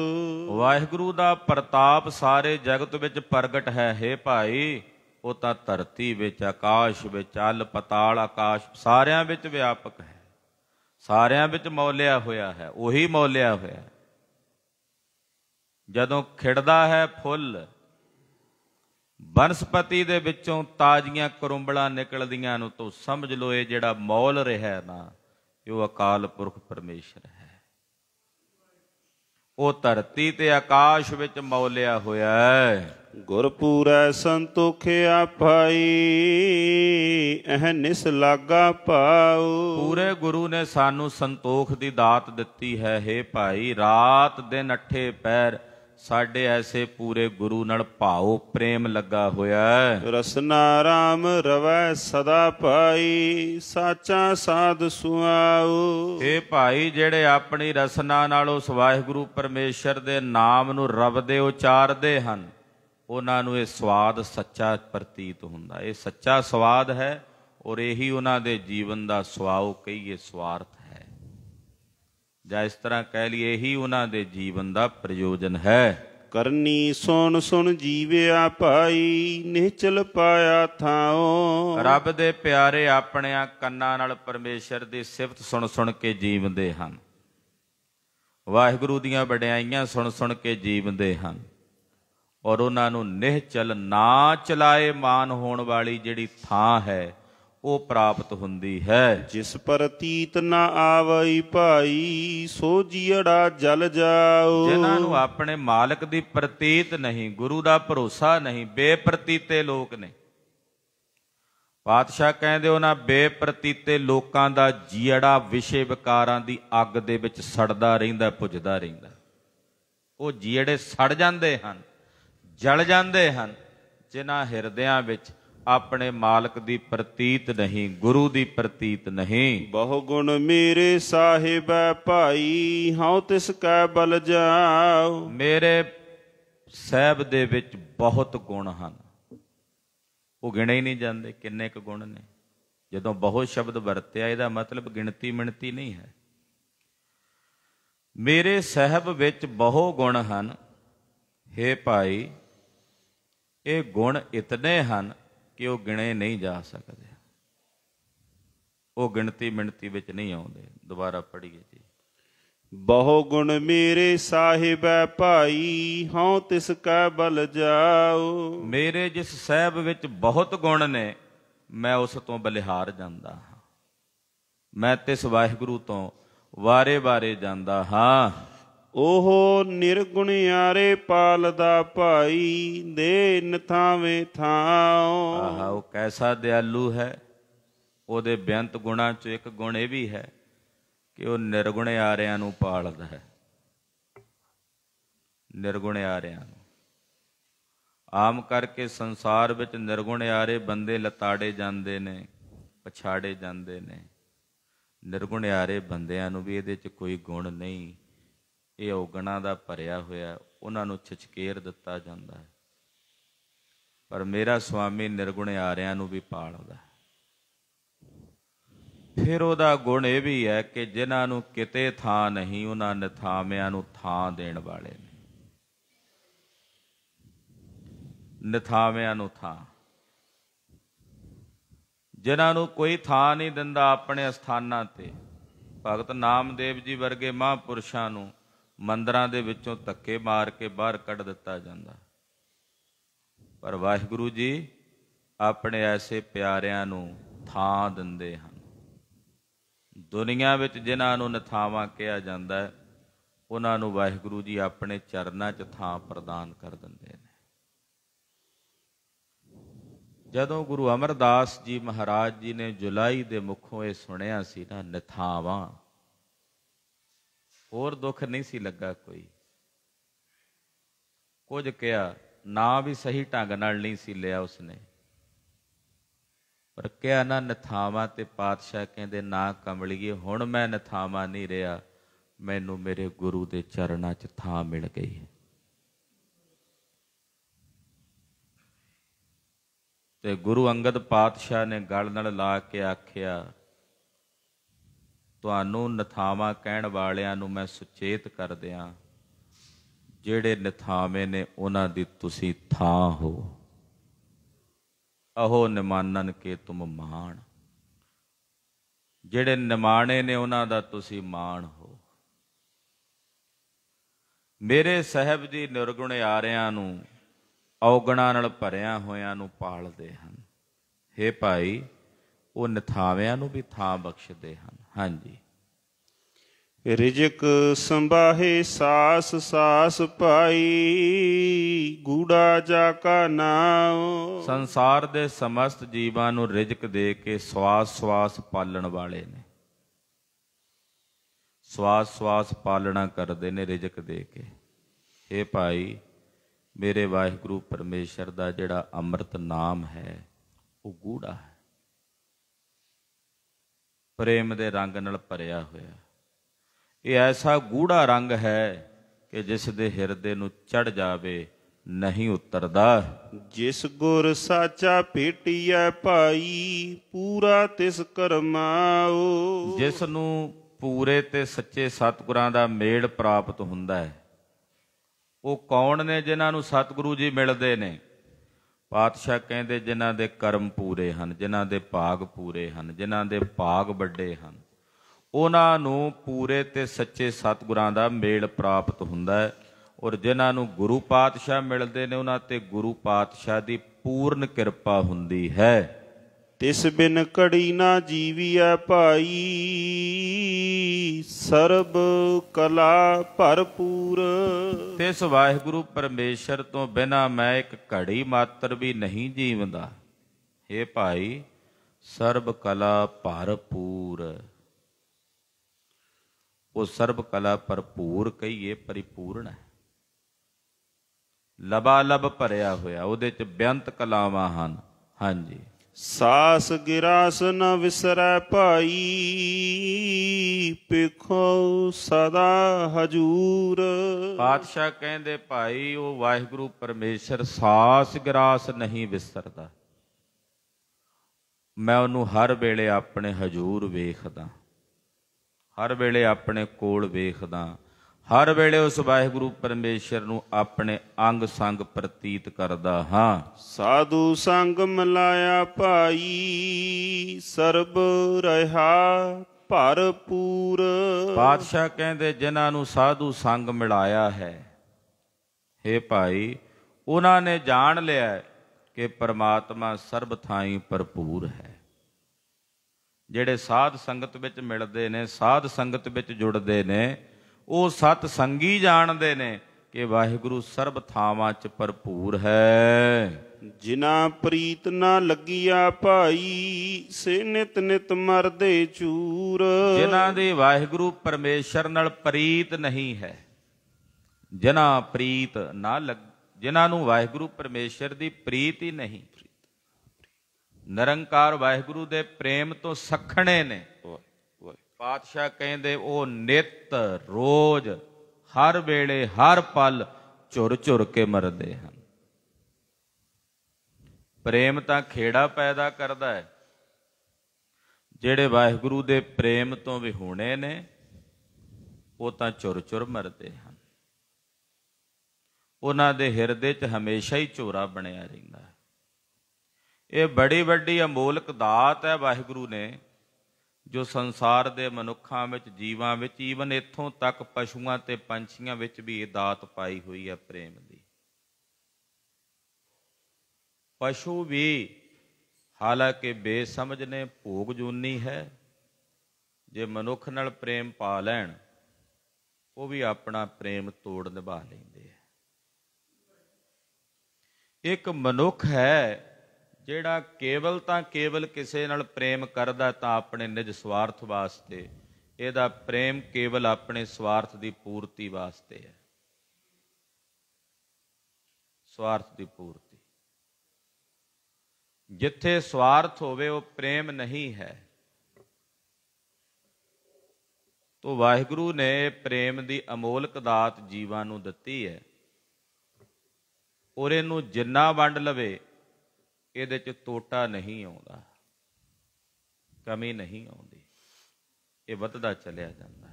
ਵਾਹਿਗੁਰੂ ਦਾ ਪ੍ਰਤਾਪ ਸਾਰੇ ਜਗਤ ਵਿੱਚ ਪ੍ਰਗਟ ਹੈ ਹੈ ਭਾਈ ਉਹ ਤਾਂ ਧਰਤੀ ਵਿੱਚ ਆਕਾਸ਼ ਵਿੱਚ ਅਲ ਪਤਾਲ ਆਕਾਸ਼ ਸਾਰਿਆਂ ਵਿੱਚ ਵਿਆਪਕ ਹੈ ਸਾਰਿਆਂ ਵਿੱਚ ਮੌਲਿਆ ਹੋਇਆ ਹੈ ਉਹੀ ਮੌਲਿਆ ਹੋਇਆ ਜਦੋਂ ਖਿੜਦਾ ਹੈ ਫੁੱਲ ਬਨਸਪਤੀ ਦੇ ਵਿੱਚੋਂ ਤਾਜ਼ੀਆਂ ਕਰੁੰਬਲਾਂ ਨਿਕਲਦੀਆਂ ਨੂੰ ਤੋਂ ਸਮਝ ਲਓ ਇਹ ਜਿਹੜਾ ਮੌਲ ਰਿਹਾ ਨਾ ਉਹ ਅਕਾਲ ਪੁਰਖ ਪਰਮੇਸ਼ਰ ਹੈ ਉਹ ਧਰਤੀ ਤੇ ਆਕਾਸ਼ ਵਿੱਚ ਮੌਲਿਆ ਹੋਇਆ ਹੈ ਗੁਰਪੂਰੈ ਸੰਤੋਖਿਆ ਭਾਈ ਅਹ ਨਿਸ ਲਾਗਾ ਪਾਉ ਪੂਰੇ ਗੁਰੂ ਨੇ ਸਾਨੂੰ ਸੰਤੋਖ ਦੀ ਦਾਤ ਦਿੱਤੀ ਹੈ हे ਭਾਈ ਰਾਤ ਦਿਨ ਅਠੇ ਪੈਰ ਸਾਡੇ ਐਸੇ ਪੂਰੇ ਗੁਰੂ ਨਾਲ ਭਾਉ ਪ੍ਰੇਮ ਲੱਗਾ ਹੋਇਆ ਰਸਨਾ RAM ਰਵੈ ਸਦਾ ਭਾਈ ਸਾਚਾ ਸਾਧ ਸੁਆਉ ਇਹ ਭਾਈ ਜਿਹੜੇ ਆਪਣੀ ਰਸਨਾ ਨਾਲ ਉਸ ਵਾਹਿਗੁਰੂ ਪਰਮੇਸ਼ਰ ਦੇ ਨਾਮ ਨੂੰ ਦੇ ਉਚਾਰਦੇ ਹਨ ਉਹਨਾਂ ਨੂੰ ਇਹ ਸਵਾਦ ਸੱਚਾ ਪ੍ਰਤੀਤ ਹੁੰਦਾ ਇਹ ਸੱਚਾ ਸਵਾਦ ਹੈ ਔਰ ਇਹੀ ਉਹਨਾਂ ਦੇ ਜੀਵਨ ਦਾ ਸਵਾਉ ਕਹੀਏ ਸਵਾਰਥ ਜਾਂ ਇਸ ਤਰ੍ਹਾਂ ਕਹਿ ਲਈਏ ਹੀ ਉਹਨਾਂ ਦੇ ਜੀਵਨ ਦਾ ਪ੍ਰਯੋਜਨ ਹੈ ਕਰਨੀ ਸੁਣ ਸੁਣ ਜੀਵਿਆ ਭਾਈ ਨਿਚਲ ਪਾਇਆ ਥਾਉ ਰੱਬ ਦੇ ਪਿਆਰੇ ਆਪਣਿਆਂ ਕੰਨਾਂ ਨਾਲ ਪਰਮੇਸ਼ਰ ਦੀ ਸਿਫਤ ਸੁਣ ਸੁਣ ਕੇ ਜੀਵਦੇ ਹਨ ਵਾਹਿਗੁਰੂ ਦੀਆਂ ਵਡਿਆਈਆਂ ਸੁਣ ਸੁਣ ਕੇ ਜੀਵਦੇ ਹਨ ਔਰ ਉਹਨਾਂ ਨੂੰ ਨਿਹਚਲ ਨਾ ਚਲਾਏ ਮਾਨ ਹੋਣ ਵਾਲੀ ਜਿਹੜੀ ਥਾਂ ਹੈ ਉਹ ਪ੍ਰਾਪਤ ਹੁੰਦੀ ਹੈ ਜਿਸ ਪ੍ਰਤੀਤ ਨਾ ਆਵਈ ਭਾਈ ਸੋ ਜੀੜਾ ਜਲ ਜਾਓ ਜਿਨ੍ਹਾਂ ਨੂੰ ਆਪਣੇ ਮਾਲਕ ਦੀ ਪ੍ਰਤੀਤ ਨਹੀਂ ਗੁਰੂ ਦਾ ਭਰੋਸਾ ਨਹੀਂ ਬੇਪ੍ਰਤੀਤੇ ਲੋਕ ਨੇ ਪਾਤਸ਼ਾਹ ਕਹਿੰਦੇ ਉਹਨਾਂ ਬੇਪ੍ਰਤੀਤੇ ਲੋਕਾਂ ਦਾ ਜੀੜਾ ਵਿਸ਼ੇ ਵਿਕਾਰਾਂ ਦੀ ਅੱਗ ਦੇ ਵਿੱਚ ਸੜਦਾ ਰਹਿੰਦਾ ਪੁੱਜਦਾ ਰਹਿੰਦਾ ਉਹ ਜੀੜੇ ਸੜ ਜਾਂਦੇ ਹਨ ਜਲ ਜਾਂਦੇ ਹਨ ਜਿਨ੍ਹਾਂ ਹਿਰਦਿਆਂ ਵਿੱਚ ਆਪਣੇ ਮਾਲਕ ਦੀ ਪ੍ਰਤੀਤ ਨਹੀਂ ਗੁਰੂ ਦੀ ਪ੍ਰਤੀਤ ਨਹੀਂ ਬਹੁ ਗੁਣ ਮੇਰੇ ਸਾਹਿਬ ਭਾਈ ਹਉ ਤਿਸ ਕੈ ਬਲ ਜਾਉ ਮੇਰੇ ਸਾਹਿਬ ਦੇ ਵਿੱਚ ਬਹੁਤ ਗੁਣ ਹਨ ਉਹ ਗਿਣੇ ਹੀ ਨਹੀਂ ਜਾਂਦੇ ਕਿੰਨੇ ਕੁ ਗੁਣ ਨੇ ਜਦੋਂ ਬਹੁਤ ਸ਼ਬਦ ਵਰਤਿਆ ਇਹਦਾ ਮਤਲਬ ਗਿਣਤੀ ਮਿਣਤੀ ਨਹੀਂ ਹੈ ਮੇਰੇ ਸਹਿਬ ਵਿੱਚ ਬਹੁ ਗੁਣ ਹਨ हे ਭਾਈ ਇਹ ਗੁਣ ਇਤਨੇ ਹਨ ਕਿ ਉਹ ਗਿਣੇ ਨਹੀਂ ਜਾ ਸਕਦੇ ਉਹ ਗਿਣਤੀ ਮਿਣਤੀ ਵਿੱਚ ਨਹੀਂ ਆਉਂਦੇ ਦੁਬਾਰਾ ਪੜ੍ਹੀਏ ਜੀ ਬਹੁ ਗੁਣ ਮੇਰੇ ਸਾਹਿਬ ਹੈ ਭਾਈ ਹਉ ਤਿਸ ਕੈ ਬਲ ਜਾਉ ਮੇਰੇ ਜਿਸ ਸਾਹਿਬ ਵਿੱਚ ਬਹੁਤ ਗੁਣ ਨੇ ਮੈਂ ਉਸ ਤੋਂ ਬਲਿਹਾਰ ਜਾਂਦਾ ਹਾਂ ਮੈਂ ਤਿਸ ਵਾਹਿਗੁਰੂ ਤੋਂ ਵਾਰੇ-ਵਾਰੇ ਜਾਂਦਾ ਹਾਂ ਉਹ ਨਿਰਗੁਣਿਆਰੇ ਪਾਲਦਾ ਭਾਈ ਦੇ ਨਥਾਵੇਂ ਥਾਉ ਆਹ ਉਹ ਕੈਸਾ ਦਿਆਲੂ ਹੈ ਉਹਦੇ ਬੇਅੰਤ ਗੁਣਾ ਚ ਇੱਕ ਗੁਣ ਇਹ ਵੀ ਹੈ ਕਿ ਉਹ ਨਿਰਗੁਣਿਆਰਿਆਂ ਨੂੰ ਪਾਲਦਾ ਹੈ ਨਿਰਗੁਣਿਆਰਿਆਂ ਨੂੰ ਆਮ ਕਰਕੇ ਸੰਸਾਰ ਵਿੱਚ ਨਿਰਗੁਣਿਆਰੇ ਬੰਦੇ ਲਤਾੜੇ ਜਾਂਦੇ ਨੇ ਪਛਾੜੇ ਜਾਂਦੇ ਨੇ ਨਿਰਗੁਣਿਆਰੇ ਬੰਦਿਆਂ ਨੂੰ ਵੀ ਇਹਦੇ 'ਚ ਕੋਈ ਗੁਣ ਨਹੀਂ ਇਹ ਔਗਣਾ ਦਾ ਭਰਿਆ ਹੋਇਆ ਉਹਨਾਂ ਨੂੰ ਛਿਚਕੇਰ ਦਿੱਤਾ ਜਾਂਦਾ ਹੈ ਪਰ ਮੇਰਾ ਸੁਆਮੀ ਨਿਰਗੁਣ ਆਰਿਆਂ ਨੂੰ ਵੀ ਪਾਲਦਾ ਫਿਰ ਉਹਦਾ ਗੁਣ ਇਹ ਵੀ ਹੈ ਕਿ ਜਿਨ੍ਹਾਂ ਨੂੰ ਕਿਤੇ ਥਾਂ ਨਹੀਂ ਉਹਨਾਂ ਨਿਥਾਮਿਆਂ ਨੂੰ ਥਾਂ ਦੇਣ ਵਾਲੇ ਨੇ ਨਿਥਾਮਿਆਂ ਨੂੰ ਥਾਂ ਜਿਨ੍ਹਾਂ ਨੂੰ ਕੋਈ ਥਾਂ ਨਹੀਂ ਦਿੰਦਾ ਆਪਣੇ ਅਸਥਾਨਾਂ ਤੇ ਭਗਤ ਨਾਮਦੇਵ ਜੀ ਵਰਗੇ ਮਹਾਪੁਰਸ਼ਾਂ ਨੂੰ ਮੰਦਰਾਂ ਦੇ ਵਿੱਚੋਂ ਧੱਕੇ ਮਾਰ ਕੇ ਬਾਹਰ ਕੱਢ ਦਿੱਤਾ ਜਾਂਦਾ ਪਰ ਵਾਹਿਗੁਰੂ ਜੀ ਆਪਣੇ ਐਸੇ ਪਿਆਰਿਆਂ ਨੂੰ ਥਾਂ ਦਿੰਦੇ ਹਨ ਦੁਨੀਆ ਵਿੱਚ ਜਿਨ੍ਹਾਂ ਨੂੰ ਨਥਾਵਾਂ ਕਿਹਾ ਜਾਂਦਾ ਹੈ ਉਹਨਾਂ ਨੂੰ ਵਾਹਿਗੁਰੂ ਜੀ ਆਪਣੇ ਚਰਨਾਂ 'ਚ ਥਾਂ ਪ੍ਰਦਾਨ ਕਰ ਦਿੰਦੇ ਨੇ ਜਦੋਂ ਗੁਰੂ ਅਮਰਦਾਸ ਜੀ ਮਹਾਰਾਜ ਜੀ ਨੇ ਜੁਲਾਈ ਦੇ ਮੁਖੋਂ ਇਹ ਸੁਣਿਆ ਸੀ ਨਾ ਨਥਾਵਾਂ ਹੋਰ ਦੁੱਖ ਨਹੀਂ ਸੀ ਲੱਗਾ ਕੋਈ ਕੁਝ ਕਿਹਾ ਨਾ ਵੀ ਸਹੀ ਢੰਗ ਨਾਲ ਨਹੀਂ ਸੀ ਲਿਆ ਉਸਨੇ ਪਰ ਕਿਹਾ ਨਾ ਨਥਾਵਾ ਤੇ ਪਾਤਸ਼ਾਹ ਕਹਿੰਦੇ ਨਾ ਕਮਲੀਏ ਹੁਣ ਮੈਂ ਨਥਾਵਾ ਨਹੀਂ ਰਿਹਾ ਮੈਨੂੰ ਮੇਰੇ ਗੁਰੂ ਦੇ ਚਰਨਾਂ 'ਚ ਥਾਂ ਮਿਲ ਗਈ ਤੇ ਗੁਰੂ ਅੰਗਦ ਪਾਤਸ਼ਾਹ ਨੇ ਗਲ ਨਾਲ ਲਾ ਕੇ ਆਖਿਆ ਤੁਹਾਨੂੰ ਨਥਾਵਾਂ ਕਹਿਣ ਵਾਲਿਆਂ ਨੂੰ ਮੈਂ ਸੁਚੇਤ ਕਰ ਦਿਆਂ ਜਿਹੜੇ ਨਥਾਵੇਂ ਨੇ ਉਹਨਾਂ ਦੀ ਤੁਸੀਂ ਥਾਂ ਹੋ ਅਹੋ ਨਿਮਾਨਨ ਕੇ ਤੁਮ ਮਾਣ ਜਿਹੜੇ ਨਿਮਾਣੇ ਨੇ ਉਹਨਾਂ ਦਾ ਤੁਸੀਂ ਮਾਣ ਹੋ ਮੇਰੇ ਸਹਿਬ ਜੀ ਨਿਰਗੁਣ ਆਰਿਆਂ ਨੂੰ ਔਗਣਾ ਨਾਲ ਭਰਿਆ ਹੋਇਆਂ ਨੂੰ ਪਾਲਦੇ ਹਨ ਹੇ ਭਾਈ ਉਹ ਨਥਾਵਿਆਂ ਨੂੰ ਵੀ ਥਾਂ ਬਖਸ਼ਦੇ ਹਨ ਹਾਂਜੀ ਰਿਜਕ ਸੰਭਾਹੇ ਸਾਸ ਸਾਸ ਪਾਈ ਗੂੜਾ ਜਾ ਕਾ ਨਾਉ ਸੰਸਾਰ ਦੇ ਸਮਸਤ ਜੀਵਾਂ ਨੂੰ ਰਿਜਕ ਦੇ ਕੇ ਸਵਾਸ ਸਵਾਸ ਪਾਲਣ ਵਾਲੇ ਨੇ ਸਵਾਸ ਸਵਾਸ ਪਾਲਣਾ ਕਰਦੇ ਨੇ ਰਿਜਕ ਦੇ ਕੇ ਇਹ ਭਾਈ ਮੇਰੇ ਵਾਹਿਗੁਰੂ ਪਰਮੇਸ਼ਰ ਦਾ ਜਿਹੜਾ ਅੰਮ੍ਰਿਤ ਨਾਮ ਹੈ ਉਹ ਗੂੜਾ ਪ੍ਰੇਮ ਦੇ ਰੰਗ ਨਾਲ ਭਰਿਆ ਹੋਇਆ ਇਹ ਐਸਾ ਗੂੜਾ ਰੰਗ ਹੈ ਕਿ ਜਿਸ ਦੇ ਹਿਰਦੇ ਨੂੰ ਚੜ ਜਾਵੇ ਨਹੀਂ ਉਤਰਦਾ ਜਿਸ ਗੁਰ ਸਾਚਾ ਭੇਟੀਐ ਭਾਈ ਪੂਰਾ ਤਿਸ ਕਰਮਾਓ ਜਿਸ ਨੂੰ ਪੂਰੇ ਤੇ ਸੱਚੇ ਸਤਿਗੁਰਾਂ ਦਾ ਮੇਲ ਪ੍ਰਾਪਤ ਹੁੰਦਾ ਹੈ ਉਹ ਕੌਣ ਨੇ ਜਿਨ੍ਹਾਂ ਨੂੰ ਸਤਿਗੁਰੂ ਜੀ ਮਿਲਦੇ ਨੇ ਪਾਤਸ਼ਾਹ ਕਹਿੰਦੇ ਜਿਨ੍ਹਾਂ ਦੇ ਕਰਮ ਪੂਰੇ ਹਨ ਜਿਨ੍ਹਾਂ ਦੇ ਭਾਗ ਪੂਰੇ ਹਨ ਜਿਨ੍ਹਾਂ ਦੇ ਭਾਗ ਵੱਡੇ ਹਨ ਉਹਨਾਂ ਨੂੰ ਪੂਰੇ ਤੇ ਸੱਚੇ ਸਤਿਗੁਰਾਂ ਦਾ ਮੇਲ ਪ੍ਰਾਪਤ ਹੁੰਦਾ ਹੈ ਔਰ ਜਿਨ੍ਹਾਂ ਨੂੰ ਗੁਰੂ ਪਾਤਸ਼ਾਹ ਮਿਲਦੇ ਨੇ ਉਹਨਾਂ ਤੇ ਗੁਰੂ ਪਾਤਸ਼ਾਹ ਦੀ ਪੂਰਨ ਕਿਰਪਾ ਹੁੰਦੀ ਹੈ ਤਿਸ ਬਿਨ ਕੜੀ ਨਾ ਜੀਵੀਐ ਭਾਈ ਸਰਬ ਕਲਾ ਭਰਪੂਰ ਤਿਸ ਵਾਹਿਗੁਰੂ ਪਰਮੇਸ਼ਰ ਤੋਂ ਬਿਨਾ ਮੈਂ ਇੱਕ ਘੜੀ ਮਾਤਰ ਵੀ ਨਹੀਂ ਜੀਵਦਾ हे ਭਾਈ ਸਰਬ ਕਲਾ ਭਰਪੂਰ ਉਹ ਸਰਬ ਕਲਾ ਭਰਪੂਰ ਕਹੀਏ ਪਰਿਪੂਰਨ ਹੈ ਲਬਾ ਲਬ ਭਰਿਆ ਹੋਇਆ ਉਹਦੇ ਚ ਬਿਆੰਤ ਕਲਾਵਾਂ ਹਨ ਹਾਂਜੀ ਸਾਸ ਗਿਰਾਸ ਨ ਵਿਸਰੈ ਭਾਈ ਪਿਖੋ ਸਦਾ ਹਜੂਰ ਪਾਤਸ਼ਾਹ ਕਹਿੰਦੇ ਭਾਈ ਉਹ ਵਾਹਿਗੁਰੂ ਪਰਮੇਸ਼ਰ ਸਾਸ ਗਿਰਾਸ ਨਹੀਂ ਵਿਸਰਦਾ ਮੈਂ ਉਹਨੂੰ ਹਰ ਵੇਲੇ ਆਪਣੇ ਹਜੂਰ ਵੇਖਦਾ ਹਰ ਵੇਲੇ ਆਪਣੇ ਕੋਲ ਵੇਖਦਾ ਹਰ ਵੇਲੇ ਉਸ ਵਾਹਿਗੁਰੂ ਪਰਮੇਸ਼ਰ ਨੂੰ ਆਪਣੇ ਅੰਗ ਸੰਗ ਪ੍ਰਤੀਤ ਕਰਦਾ ਹਾਂ ਸਾਧੂ ਸੰਗ ਮਲਾਇਆ ਭਾਈ ਸਰਬ ਰਹਾ ਭਰਪੂਰ ਪਾਤਸ਼ਾਹ ਕਹਿੰਦੇ ਜਿਨ੍ਹਾਂ ਨੂੰ ਸਾਧੂ ਸੰਗ ਮਿਲਾਇਆ ਹੈ हे ਭਾਈ ਉਹਨਾਂ ਨੇ ਜਾਣ ਲਿਆ ਕਿ ਪਰਮਾਤਮਾ ਸਰਬ ਥਾਈਂ ਭਰਪੂਰ ਹੈ ਜਿਹੜੇ ਸਾਧ ਸੰਗਤ ਵਿੱਚ ਮਿਲਦੇ ਨੇ ਸਾਧ ਸੰਗਤ ਵਿੱਚ ਜੁੜਦੇ ਨੇ ਉਹ ਸਤ ਸੰਗੀ ਜਾਣਦੇ ਨੇ ਕਿ ਵਾਹਿਗੁਰੂ ਸਰਬ ਥਾਵਾਂ 'ਚ ਭਰਪੂਰ ਹੈ ਜਿਨਾ ਪ੍ਰੀਤ ਨਾ ਲੱਗੀਆ ਭਾਈ ਸੇ ਨਿਤ ਨਿਤ ਮਰਦੇ ਚੂਰ ਜਿਨ੍ਹਾਂ ਦੇ ਵਾਹਿਗੁਰੂ ਪਰਮੇਸ਼ਰ ਨਾਲ ਪ੍ਰੀਤ ਨਹੀਂ ਹੈ ਜਿਨ੍ਹਾਂ ਪ੍ਰੀਤ ਨਾ ਲੱਗ ਜਿਨ੍ਹਾਂ ਨੂੰ ਵਾਹਿਗੁਰੂ ਪਰਮੇਸ਼ਰ ਦੀ ਪ੍ਰੀਤ ਹੀ ਨਹੀਂ ਨਿਰੰਕਾਰ ਵਾਹਿਗੁਰੂ ਦੇ ਪ੍ਰੇਮ ਤੋਂ ਸਖਣੇ ਨੇ ਪਾਤਸ਼ਾਹ ਕਹਿੰਦੇ ਉਹ ਨਿਤ ਰੋਜ਼ ਹਰ ਵੇਲੇ ਹਰ ਪਲ ਝੁਰ ਝੁਰ ਕੇ ਮਰਦੇ ਹਨ ਪ੍ਰੇਮ ਤਾਂ ਖੇੜਾ ਪੈਦਾ ਕਰਦਾ ਹੈ ਜਿਹੜੇ ਵਾਹਿਗੁਰੂ ਦੇ ਪ੍ਰੇਮ ਤੋਂ ਵਿਹੂਣੇ ਨੇ ਉਹ ਤਾਂ ਝੁਰ ਝੁਰ ਮਰਦੇ ਹਨ ਉਹਨਾਂ ਦੇ ਹਿਰਦੇ 'ਚ ਹਮੇਸ਼ਾ ਹੀ ਝੋਰਾ ਬਣਿਆ ਰਹਿੰਦਾ ਹੈ ਇਹ ਬੜੀ ਵੱਡੀ ਅਮੋਲਕ ਦਾਤ ਹੈ ਵਾਹਿਗੁਰੂ ਨੇ ਜੋ ਸੰਸਾਰ ਦੇ ਮਨੁੱਖਾਂ ਵਿੱਚ ਜੀਵਾਂ ਵਿੱਚ ਈਵਨ ਇੱਥੋਂ ਤੱਕ ਪਸ਼ੂਆਂ ਤੇ ਪੰਛੀਆਂ ਵਿੱਚ ਵੀ ਇਹ ਦਾਤ ਪਾਈ ਹੋਈ ਹੈ ਪ੍ਰੇਮ ਦੀ ਪਸ਼ੂ ਵੀ ਹਾਲਾਂਕਿ ਬੇਸਮਝ ਨੇ ਭੋਗ ਜੁਨੀ ਹੈ ਜੇ ਮਨੁੱਖ ਨਾਲ ਪ੍ਰੇਮ ਪਾ ਲੈਣ ਉਹ ਵੀ ਆਪਣਾ ਪ੍ਰੇਮ ਤੋੜ ਨਿਭਾ ਲੈਂਦੇ ਹੈ ਇੱਕ ਮਨੁੱਖ ਹੈ ਜਿਹੜਾ ਕੇਵਲ ਤਾਂ ਕੇਵਲ ਕਿਸੇ ਨਾਲ ਪ੍ਰੇਮ ਕਰਦਾ ਤਾਂ ਆਪਣੇ ਨਿਜ ਸਵਾਰਥ ਵਾਸਤੇ ਇਹਦਾ ਪ੍ਰੇਮ ਕੇਵਲ ਆਪਣੇ ਸਵਾਰਥ ਦੀ ਪੂਰਤੀ ਵਾਸਤੇ ਹੈ ਸਵਾਰਥ ਦੀ ਪੂਰਤੀ ਜਿੱਥੇ ਸਵਾਰਥ ਹੋਵੇ ਉਹ ਪ੍ਰੇਮ ਨਹੀਂ ਹੈ ਤੋ ਵਾਹਿਗੁਰੂ ਨੇ ਪ੍ਰੇਮ ਦੀ ਅਮੋਲਕ ਦਾਤ ਜੀਵਾਂ ਨੂੰ ਦਿੱਤੀ ਹੈ ਔਰ ਇਹਨੂੰ ਜਿੰਨਾ ਵੰਡ ਲਵੇ ਇਹਦੇ ਚ ਟੋਟਾ ਨਹੀਂ ਆਉਂਦਾ ਕਮੀ ਨਹੀਂ ਆਉਂਦੀ ਇਹ ਵੱਧਦਾ ਚੱਲਿਆ ਜਾਂਦਾ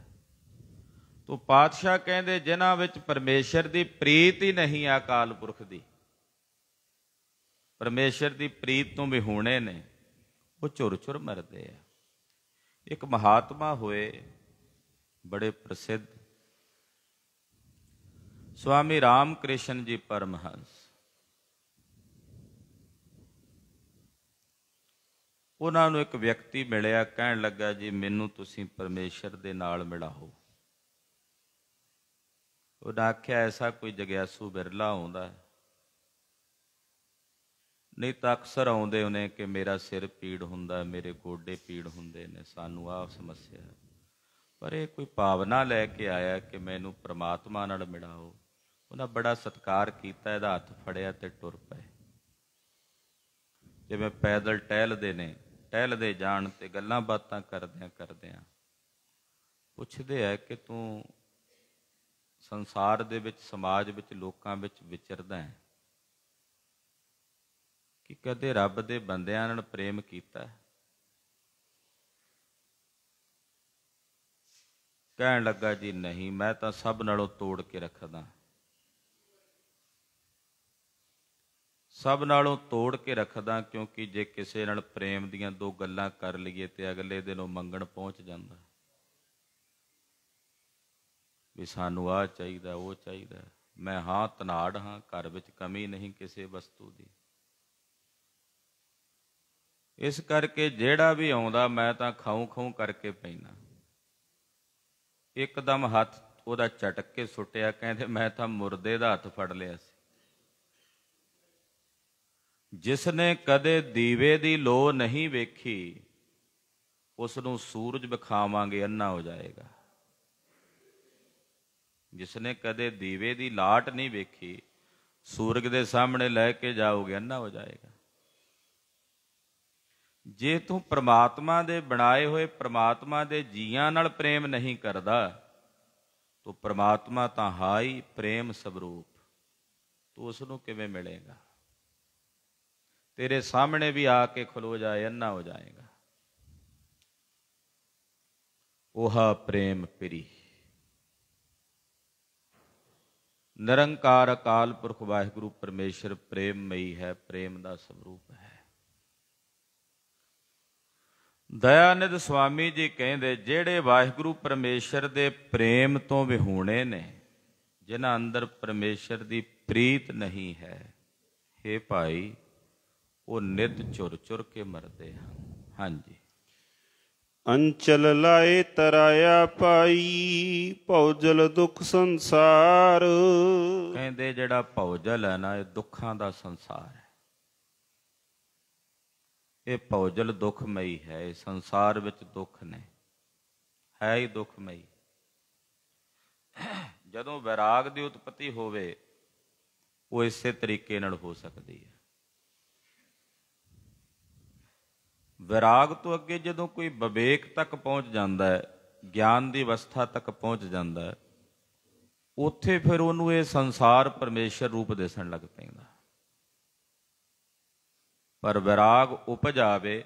ਤੋ ਪਾਤਸ਼ਾਹ ਕਹਿੰਦੇ ਜਿਨ੍ਹਾਂ ਵਿੱਚ ਪਰਮੇਸ਼ਰ ਦੀ ਪ੍ਰੀਤ ਹੀ ਨਹੀਂ ਆ ਕਾਲ ਪੁਰਖ ਦੀ ਪਰਮੇਸ਼ਰ ਦੀ ਪ੍ਰੀਤ ਤੋਂ ਵਿਹੂਣੇ ਨੇ ਉਹ ਚੁਰ-ਚੁਰ ਮਰਦੇ ਆ ਇੱਕ ਮਹਾਤਮਾ ਹੋਏ ਬੜੇ ਪ੍ਰਸਿੱਧ ਸਵਾਮੀ ਰਾਮਕ੍ਰਿਸ਼ਨ ਜੀ ਪਰਮਹੰਸ ਉਹਨਾਂ ਨੂੰ ਇੱਕ ਵਿਅਕਤੀ ਮਿਲਿਆ ਕਹਿਣ ਲੱਗਾ ਜੀ ਮੈਨੂੰ ਤੁਸੀਂ ਪਰਮੇਸ਼ਰ ਦੇ ਨਾਲ ਮਿਲਾਓ ਉਹਨਾਂ ਆਖਿਆ ਐਸਾ ਕੋਈ ਜਗਿਆਸੂ ਬਿਰਲਾ ਆਉਂਦਾ ਨਹੀਂ ਤਾਂ ਅਕਸਰ ਆਉਂਦੇ ਉਹਨੇ ਕਿ ਮੇਰਾ ਸਿਰ ਪੀੜ ਹੁੰਦਾ ਮੇਰੇ ਗੋਡੇ ਪੀੜ ਹੁੰਦੇ ਨੇ ਸਾਨੂੰ ਆਹ ਸਮੱਸਿਆ ਹੈ ਪਰ ਇਹ ਕੋਈ ਭਾਵਨਾ ਲੈ ਕੇ ਆਇਆ ਕਿ ਮੈਨੂੰ ਪ੍ਰਮਾਤਮਾ ਨਾਲ ਮਿਲਾਓ ਉਹਨਾਂ ਬੜਾ ਸਤਕਾਰ ਕੀਤਾ ਇਹਦਾ ਹੱਥ ਫੜਿਆ ਤੇ ਟੁਰ ਪਏ ਜਿਵੇਂ ਪੈਦਲ ਟਹਿਲਦੇ ਨੇ ਟਹਿਲਦੇ ਜਾਣ ਤੇ ਗੱਲਾਂ ਬਾਤਾਂ ਕਰਦਿਆਂ ਕਰਦਿਆਂ ਪੁੱਛਦੇ ਆ ਕਿ ਤੂੰ ਸੰਸਾਰ ਦੇ ਵਿੱਚ ਸਮਾਜ ਵਿੱਚ ਲੋਕਾਂ ਵਿੱਚ ਵਿਚਰਦਾ ਹੈ ਕਿ ਕਦੇ ਰੱਬ ਦੇ ਬੰਦਿਆਂ ਨਾਲ ਪ੍ਰੇਮ ਕੀਤਾ ਕਹਿਣ ਲੱਗਾ ਜੀ ਨਹੀਂ ਮੈਂ ਤਾਂ ਸਭ ਨਾਲੋਂ ਤੋੜ ਕੇ ਰੱਖਦਾ ਸਭ ਨਾਲੋਂ ਤੋੜ ਕੇ ਰੱਖਦਾ ਕਿਉਂਕਿ ਜੇ ਕਿਸੇ ਨਾਲ ਪ੍ਰੇਮ ਦੀਆਂ ਦੋ ਗੱਲਾਂ ਕਰ ਲਈਏ ਤੇ ਅਗਲੇ ਦਿਨ ਉਹ ਮੰਗਣ ਪਹੁੰਚ ਜਾਂਦਾ ਵੀ ਸਾਨੂੰ ਆ ਚਾਹੀਦਾ ਉਹ ਚਾਹੀਦਾ ਮੈਂ ਹਾਂ ਤਨਾੜ ਹਾਂ ਘਰ ਵਿੱਚ ਕਮੀ ਨਹੀਂ ਕਿਸੇ ਵਸਤੂ ਦੀ ਇਸ ਕਰਕੇ ਜਿਹੜਾ ਵੀ ਆਉਂਦਾ ਮੈਂ ਤਾਂ ਖਾਉ ਖਾਉ ਕਰਕੇ ਪੈਣਾ ਇੱਕਦਮ ਹੱਥ ਉਹਦਾ ਝਟਕ ਕੇ ਸੁੱਟਿਆ ਕਹਿੰਦੇ ਮੈਂ ਤਾਂ ਮੁਰਦੇ ਦਾ ਹੱਥ ਫੜ ਲਿਆ ਸੀ ਜਿਸ ਨੇ ਕਦੇ ਦੀਵੇ ਦੀ ਲੋ ਨਹੀਂ ਵੇਖੀ ਉਸ ਨੂੰ ਸੂਰਜ ਵਿਖਾਵਾਂਗੇ ਅੰਨਾ ਹੋ ਜਾਏਗਾ ਜਿਸ ਨੇ ਕਦੇ ਦੀਵੇ ਦੀ ਲਾਟ ਨਹੀਂ ਵੇਖੀ ਸੂਰਜ ਦੇ ਸਾਹਮਣੇ ਲੈ ਕੇ ਜਾਓਗੇ ਅੰਨਾ ਹੋ ਜਾਏਗਾ ਜੇ ਤੂੰ ਪ੍ਰਮਾਤਮਾ ਦੇ ਬਣਾਏ ਹੋਏ ਪ੍ਰਮਾਤਮਾ ਦੇ ਜੀਆਂ ਨਾਲ ਪ੍ਰੇਮ ਨਹੀਂ ਕਰਦਾ ਤੋ ਪ੍ਰਮਾਤਮਾ ਤਾਂ ਹਾਈ ਪ੍ਰੇਮ ਸਵਰੂਪ ਤੂੰ ਉਸ ਨੂੰ ਕਿਵੇਂ ਮਿਲੇਗਾ ਸਾਹਮਣੇ ਵੀ ਆ ਕੇ ਖਲੋ ਜਾਏ ਅੰਨਾ ਹੋ ਜਾਏਗਾ ਉਹਾ ਪ੍ਰੇਮ ਪਰੀ ਨਿਰੰਕਾਰ ਅਕਾਲ ਪੁਰਖ ਵਾਹਿਗੁਰੂ ਪਰਮੇਸ਼ਰ ਪ੍ਰੇਮਮਈ ਹੈ ਪ੍ਰੇਮ ਦਾ ਸਰੂਪ ਹੈ ਦਇਆਨੰਦ ਸਵਾਮੀ ਜੀ ਕਹਿੰਦੇ ਜਿਹੜੇ ਵਾਹਿਗੁਰੂ ਪਰਮੇਸ਼ਰ ਦੇ ਪ੍ਰੇਮ ਤੋਂ ਵਿਹੂਣੇ ਨੇ ਜਿਨ੍ਹਾਂ ਅੰਦਰ ਪਰਮੇਸ਼ਰ ਦੀ ਪ੍ਰੀਤ ਨਹੀਂ ਹੈ हे ਭਾਈ ਉਹ ਨਿਤ ਚੁਰ ਚੁਰ ਕੇ ਮਰਦੇ ਹਨ ਹਾਂਜੀ ਅੰਚਲ ਲਾਏ ਤਰਾਇਆ ਪਾਈ ਭੌਜਲ ਦੁੱਖ ਸੰਸਾਰ ਕਹਿੰਦੇ ਜਿਹੜਾ ਭੌਜਲ ਹੈ ਨਾ ਇਹ ਦੁੱਖਾਂ ਦਾ ਸੰਸਾਰ ਹੈ ਇਹ ਭੌਜਲ ਦੁੱਖਮਈ ਹੈ ਇਹ ਸੰਸਾਰ ਵਿੱਚ ਦੁੱਖ ਨੇ ਹੈ ਹੀ ਦੁੱਖਮਈ ਜਦੋਂ ਵਿਰਾਗ ਦੀ ਉਤਪਤੀ ਹੋਵੇ ਉਹ ਇਸੇ ਤਰੀਕੇ ਨਾਲ ਹੋ ਸਕਦੀ ਹੈ ਵਿਰਾਗ ਤੋਂ ਅੱਗੇ ਜਦੋਂ ਕੋਈ ਵਿਵੇਕ ਤੱਕ ਪਹੁੰਚ ਜਾਂਦਾ ਹੈ ਗਿਆਨ ਦੀ ਅਵਸਥਾ ਤੱਕ ਪਹੁੰਚ ਜਾਂਦਾ ਹੈ ਉੱਥੇ ਫਿਰ ਉਹਨੂੰ ਇਹ ਸੰਸਾਰ ਪਰਮੇਸ਼ਰ ਰੂਪ ਦਿਸਣ ਲੱਗ ਪੈਂਦਾ ਪਰ ਵਿਰਾਗ ਉਪਜ ਆਵੇ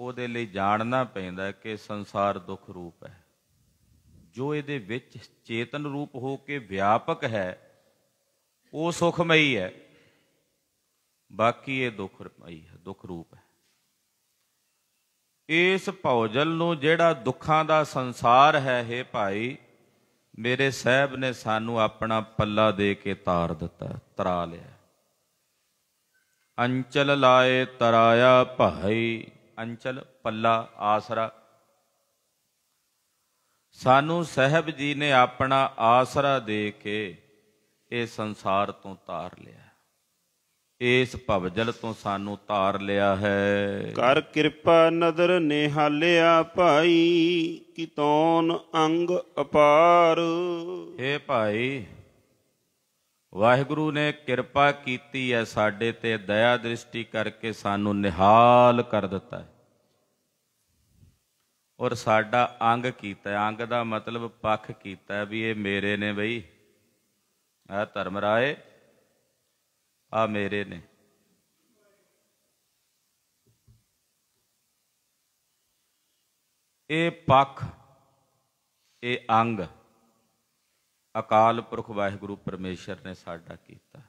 ਉਹਦੇ ਲਈ ਜਾਣਨਾ ਪੈਂਦਾ ਕਿ ਸੰਸਾਰ ਦੁੱਖ ਰੂਪ ਹੈ ਜੋ ਇਹਦੇ ਵਿੱਚ ਚੇਤਨ ਰੂਪ ਹੋ ਕੇ ਵਿਆਪਕ ਹੈ ਉਹ ਸੁਖਮਈ ਹੈ ਬਾਕੀ ਇਹ ਦੁੱਖ ਰੂਪਈ ਹੈ ਦੁੱਖ ਰੂਪ ਹੈ ਇਸ ਭੌਜਲ ਨੂੰ ਜਿਹੜਾ ਦੁੱਖਾਂ ਦਾ ਸੰਸਾਰ ਹੈ हे ਭਾਈ ਮੇਰੇ ਸਾਹਿਬ ਨੇ ਸਾਨੂੰ ਆਪਣਾ ਪੱਲਾ ਦੇ ਕੇ ਤਾਰ ਦਿੱਤਾ ਤਰਾ ਲਿਆ ਅੰਚਲ ਲਾਏ ਤਰਾਇਆ ਭਾਈ ਅੰਚਲ ਪੱਲਾ ਆਸਰਾ ਸਾਨੂੰ ਸਹਿਬ ਜੀ ਨੇ ਆਪਣਾ ਆਸਰਾ ਦੇ ਕੇ ਇਹ ਸੰਸਾਰ ਤੋਂ ਤਾਰ ਲਿਆ ਇਸ ਭਵਜਲ ਤੋਂ ਸਾਨੂੰ ਤਾਰ ਲਿਆ ਹੈ ਕਰ ਕਿਰਪਾ ਨਦਰ ਨਿਹਾਲਿਆ ਭਾਈ ਕਿਤੋਂ ਅੰਗ ਅਪਾਰ ਏ ਭਾਈ ਵਾਹਿਗੁਰੂ ਨੇ ਕਿਰਪਾ ਕੀਤੀ ਹੈ ਸਾਡੇ ਤੇ ਦਇਆ ਦ੍ਰਿਸ਼ਟੀ ਕਰਕੇ ਸਾਨੂੰ ਨਿਹਾਲ ਕਰ ਦਿੱਤਾ ਹੈ ਔਰ ਸਾਡਾ ਅੰਗ ਕੀਤਾ ਅੰਗ ਦਾ ਮਤਲਬ ਪੱਖ ਕੀਤਾ ਵੀ ਇਹ ਮੇਰੇ ਨੇ ਬਈ ਆ ਧਰਮ ਰਾਏ ਆ ਮੇਰੇ ਨੇ ਇਹ ਪੱਖ ਇਹ ਅੰਗ ਅਕਾਲ ਪੁਰਖ ਵਾਹਿਗੁਰੂ ਪਰਮੇਸ਼ਰ ਨੇ ਸਾਡਾ ਕੀਤਾ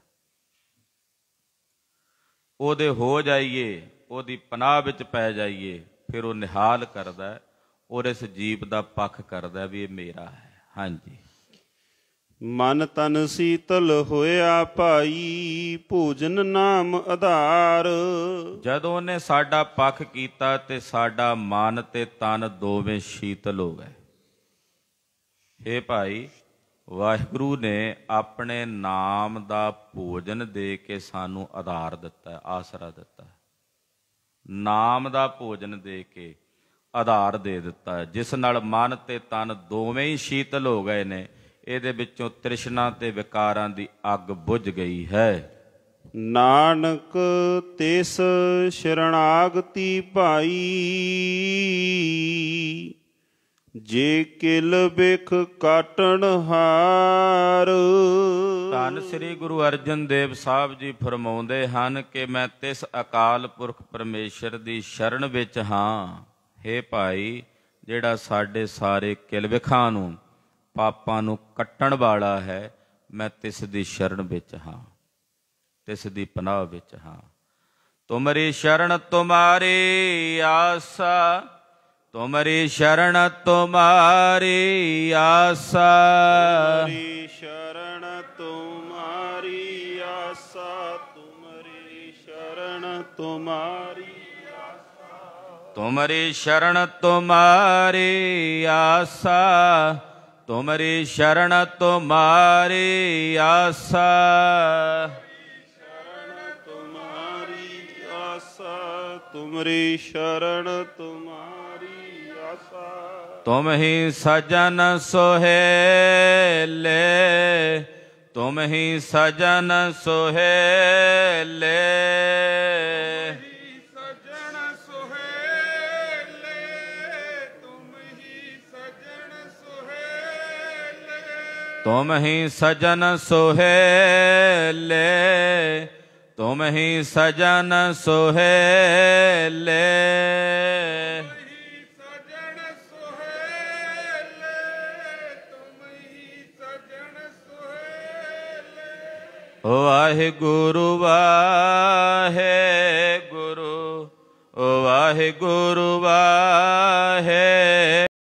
ਉਹਦੇ ਹੋ ਜਾਈਏ ਉਹਦੀ ਪਨਾਹ ਵਿੱਚ ਪੈ ਜਾਈਏ ਫਿਰ ਉਹ ਨਿਹਾਲ ਕਰਦਾ ਔਰ ਇਸ ਜੀਵ ਦਾ ਪੱਖ ਕਰਦਾ ਵੀ ਇਹ ਮੇਰਾ ਹੈ ਹਾਂਜੀ ਮਨ ਤਨ ਸੀਤਲ ਹੋਇਆ ਭਾਈ ਭੋਜਨ ਨਾਮ ਆਧਾਰ ਜਦੋਂ ਨੇ ਸਾਡਾ ਪੱਖ ਕੀਤਾ ਤੇ ਸਾਡਾ ਮਨ ਤੇ ਤਨ ਦੋਵੇਂ ਸ਼ੀਤਲ ਹੋ ਗਏ ਏ ਭਾਈ ਵਾਹਿਗੁਰੂ ਨੇ ਆਪਣੇ ਨਾਮ ਦਾ ਭੋਜਨ ਦੇ ਕੇ ਸਾਨੂੰ ਆਧਾਰ ਦਿੱਤਾ ਆਸਰਾ ਦਿੱਤਾ ਨਾਮ ਦਾ ਭੋਜਨ ਦੇ ਕੇ ਆਧਾਰ ਦੇ ਦਿੱਤਾ ਜਿਸ ਨਾਲ ਮਨ ਤੇ ਤਨ ਦੋਵੇਂ ਹੀ ਸ਼ੀਤਲ ਹੋ ਗਏ ਨੇ ਇਹਦੇ ਵਿੱਚੋਂ ਤ੍ਰਿਸ਼ਨਾ ਤੇ ਵਿਕਾਰਾਂ ਦੀ ਅੱਗ ਬੁਝ ਗਈ ਹੈ ਨਾਨਕ ਤਿਸ ਸ਼ਰਣਾਗਤੀ ਭਾਈ ਜੇ ਕਿਲ ਬਿਖ ਕਾਟਣ ਹਾਰ ਧੰਨ ਸ੍ਰੀ ਗੁਰੂ ਅਰਜਨ ਦੇਵ ਸਾਹਿਬ ਜੀ ਫਰਮਾਉਂਦੇ ਹਨ ਕਿ ਮੈਂ ਤਿਸ ਅਕਾਲ ਪੁਰਖ ਪਰਮੇਸ਼ਰ ਦੀ ਸ਼ਰਣ ਵਿੱਚ ਹਾਂ हे ਭਾਈ ਜਿਹੜਾ ਸਾਡੇ ਸਾਰੇ ਕਿਲ ਵਿਖਾਂ ਨੂੰ ਪਾਪਾਂ ਨੂੰ ਕੱਟਣ ਵਾਲਾ ਹੈ ਮੈਂ ਤਿਸ ਦੀ ਸ਼ਰਨ ਵਿੱਚ ਹਾਂ ਤਿਸ ਦੀ ਪਨਾਹ ਵਿੱਚ ਹਾਂ ਤੁਮਰੀ ਸ਼ਰਨ ਤੁਮਾਰੀ ਆਸਾ ਤੁਮਰੀ ਸ਼ਰਨ ਤੁਮਾਰੀ ਆਸਾ ਤੁਮਰੀ ਸ਼ਰਨ ਤੁਮਾਰੀ ਆਸਾ ਤੁਮਰੀ ਸ਼ਰਨ ਤੁਮਾਰੀ ਆਸਾ ਤੁਮਰੀ ਸ਼ਰਨ ਤੁਮਾਰੀ ਆਸਾ ਤੁਮਰੀ ਸ਼ਰਨ ਤੁਮਾਰੀ ਆਸਾ ਤੁਮਰੀ ਸ਼ਰਨ ਤੁਮਾਰੀ ਆਸਾ ਤੁਮ ਹੀ ਸਜਨ ਸੋਹੇਲੇ ਤੁਮ ਹੀ ਸਜਨ ਸੋਹੇਲੇ ਤੁਮ ਹੀ ਸਜਨ ਸੁਹੇਲੇ ਤੁਮ ਹੀ ਸਜਨ ਸੁਹੇਲੇ ਵਾਹਿਗੁਰੂ ਵਾਹਿਗੁਰੂ ਵਾਹਿਗੁਰੂ ਵਾਹਿ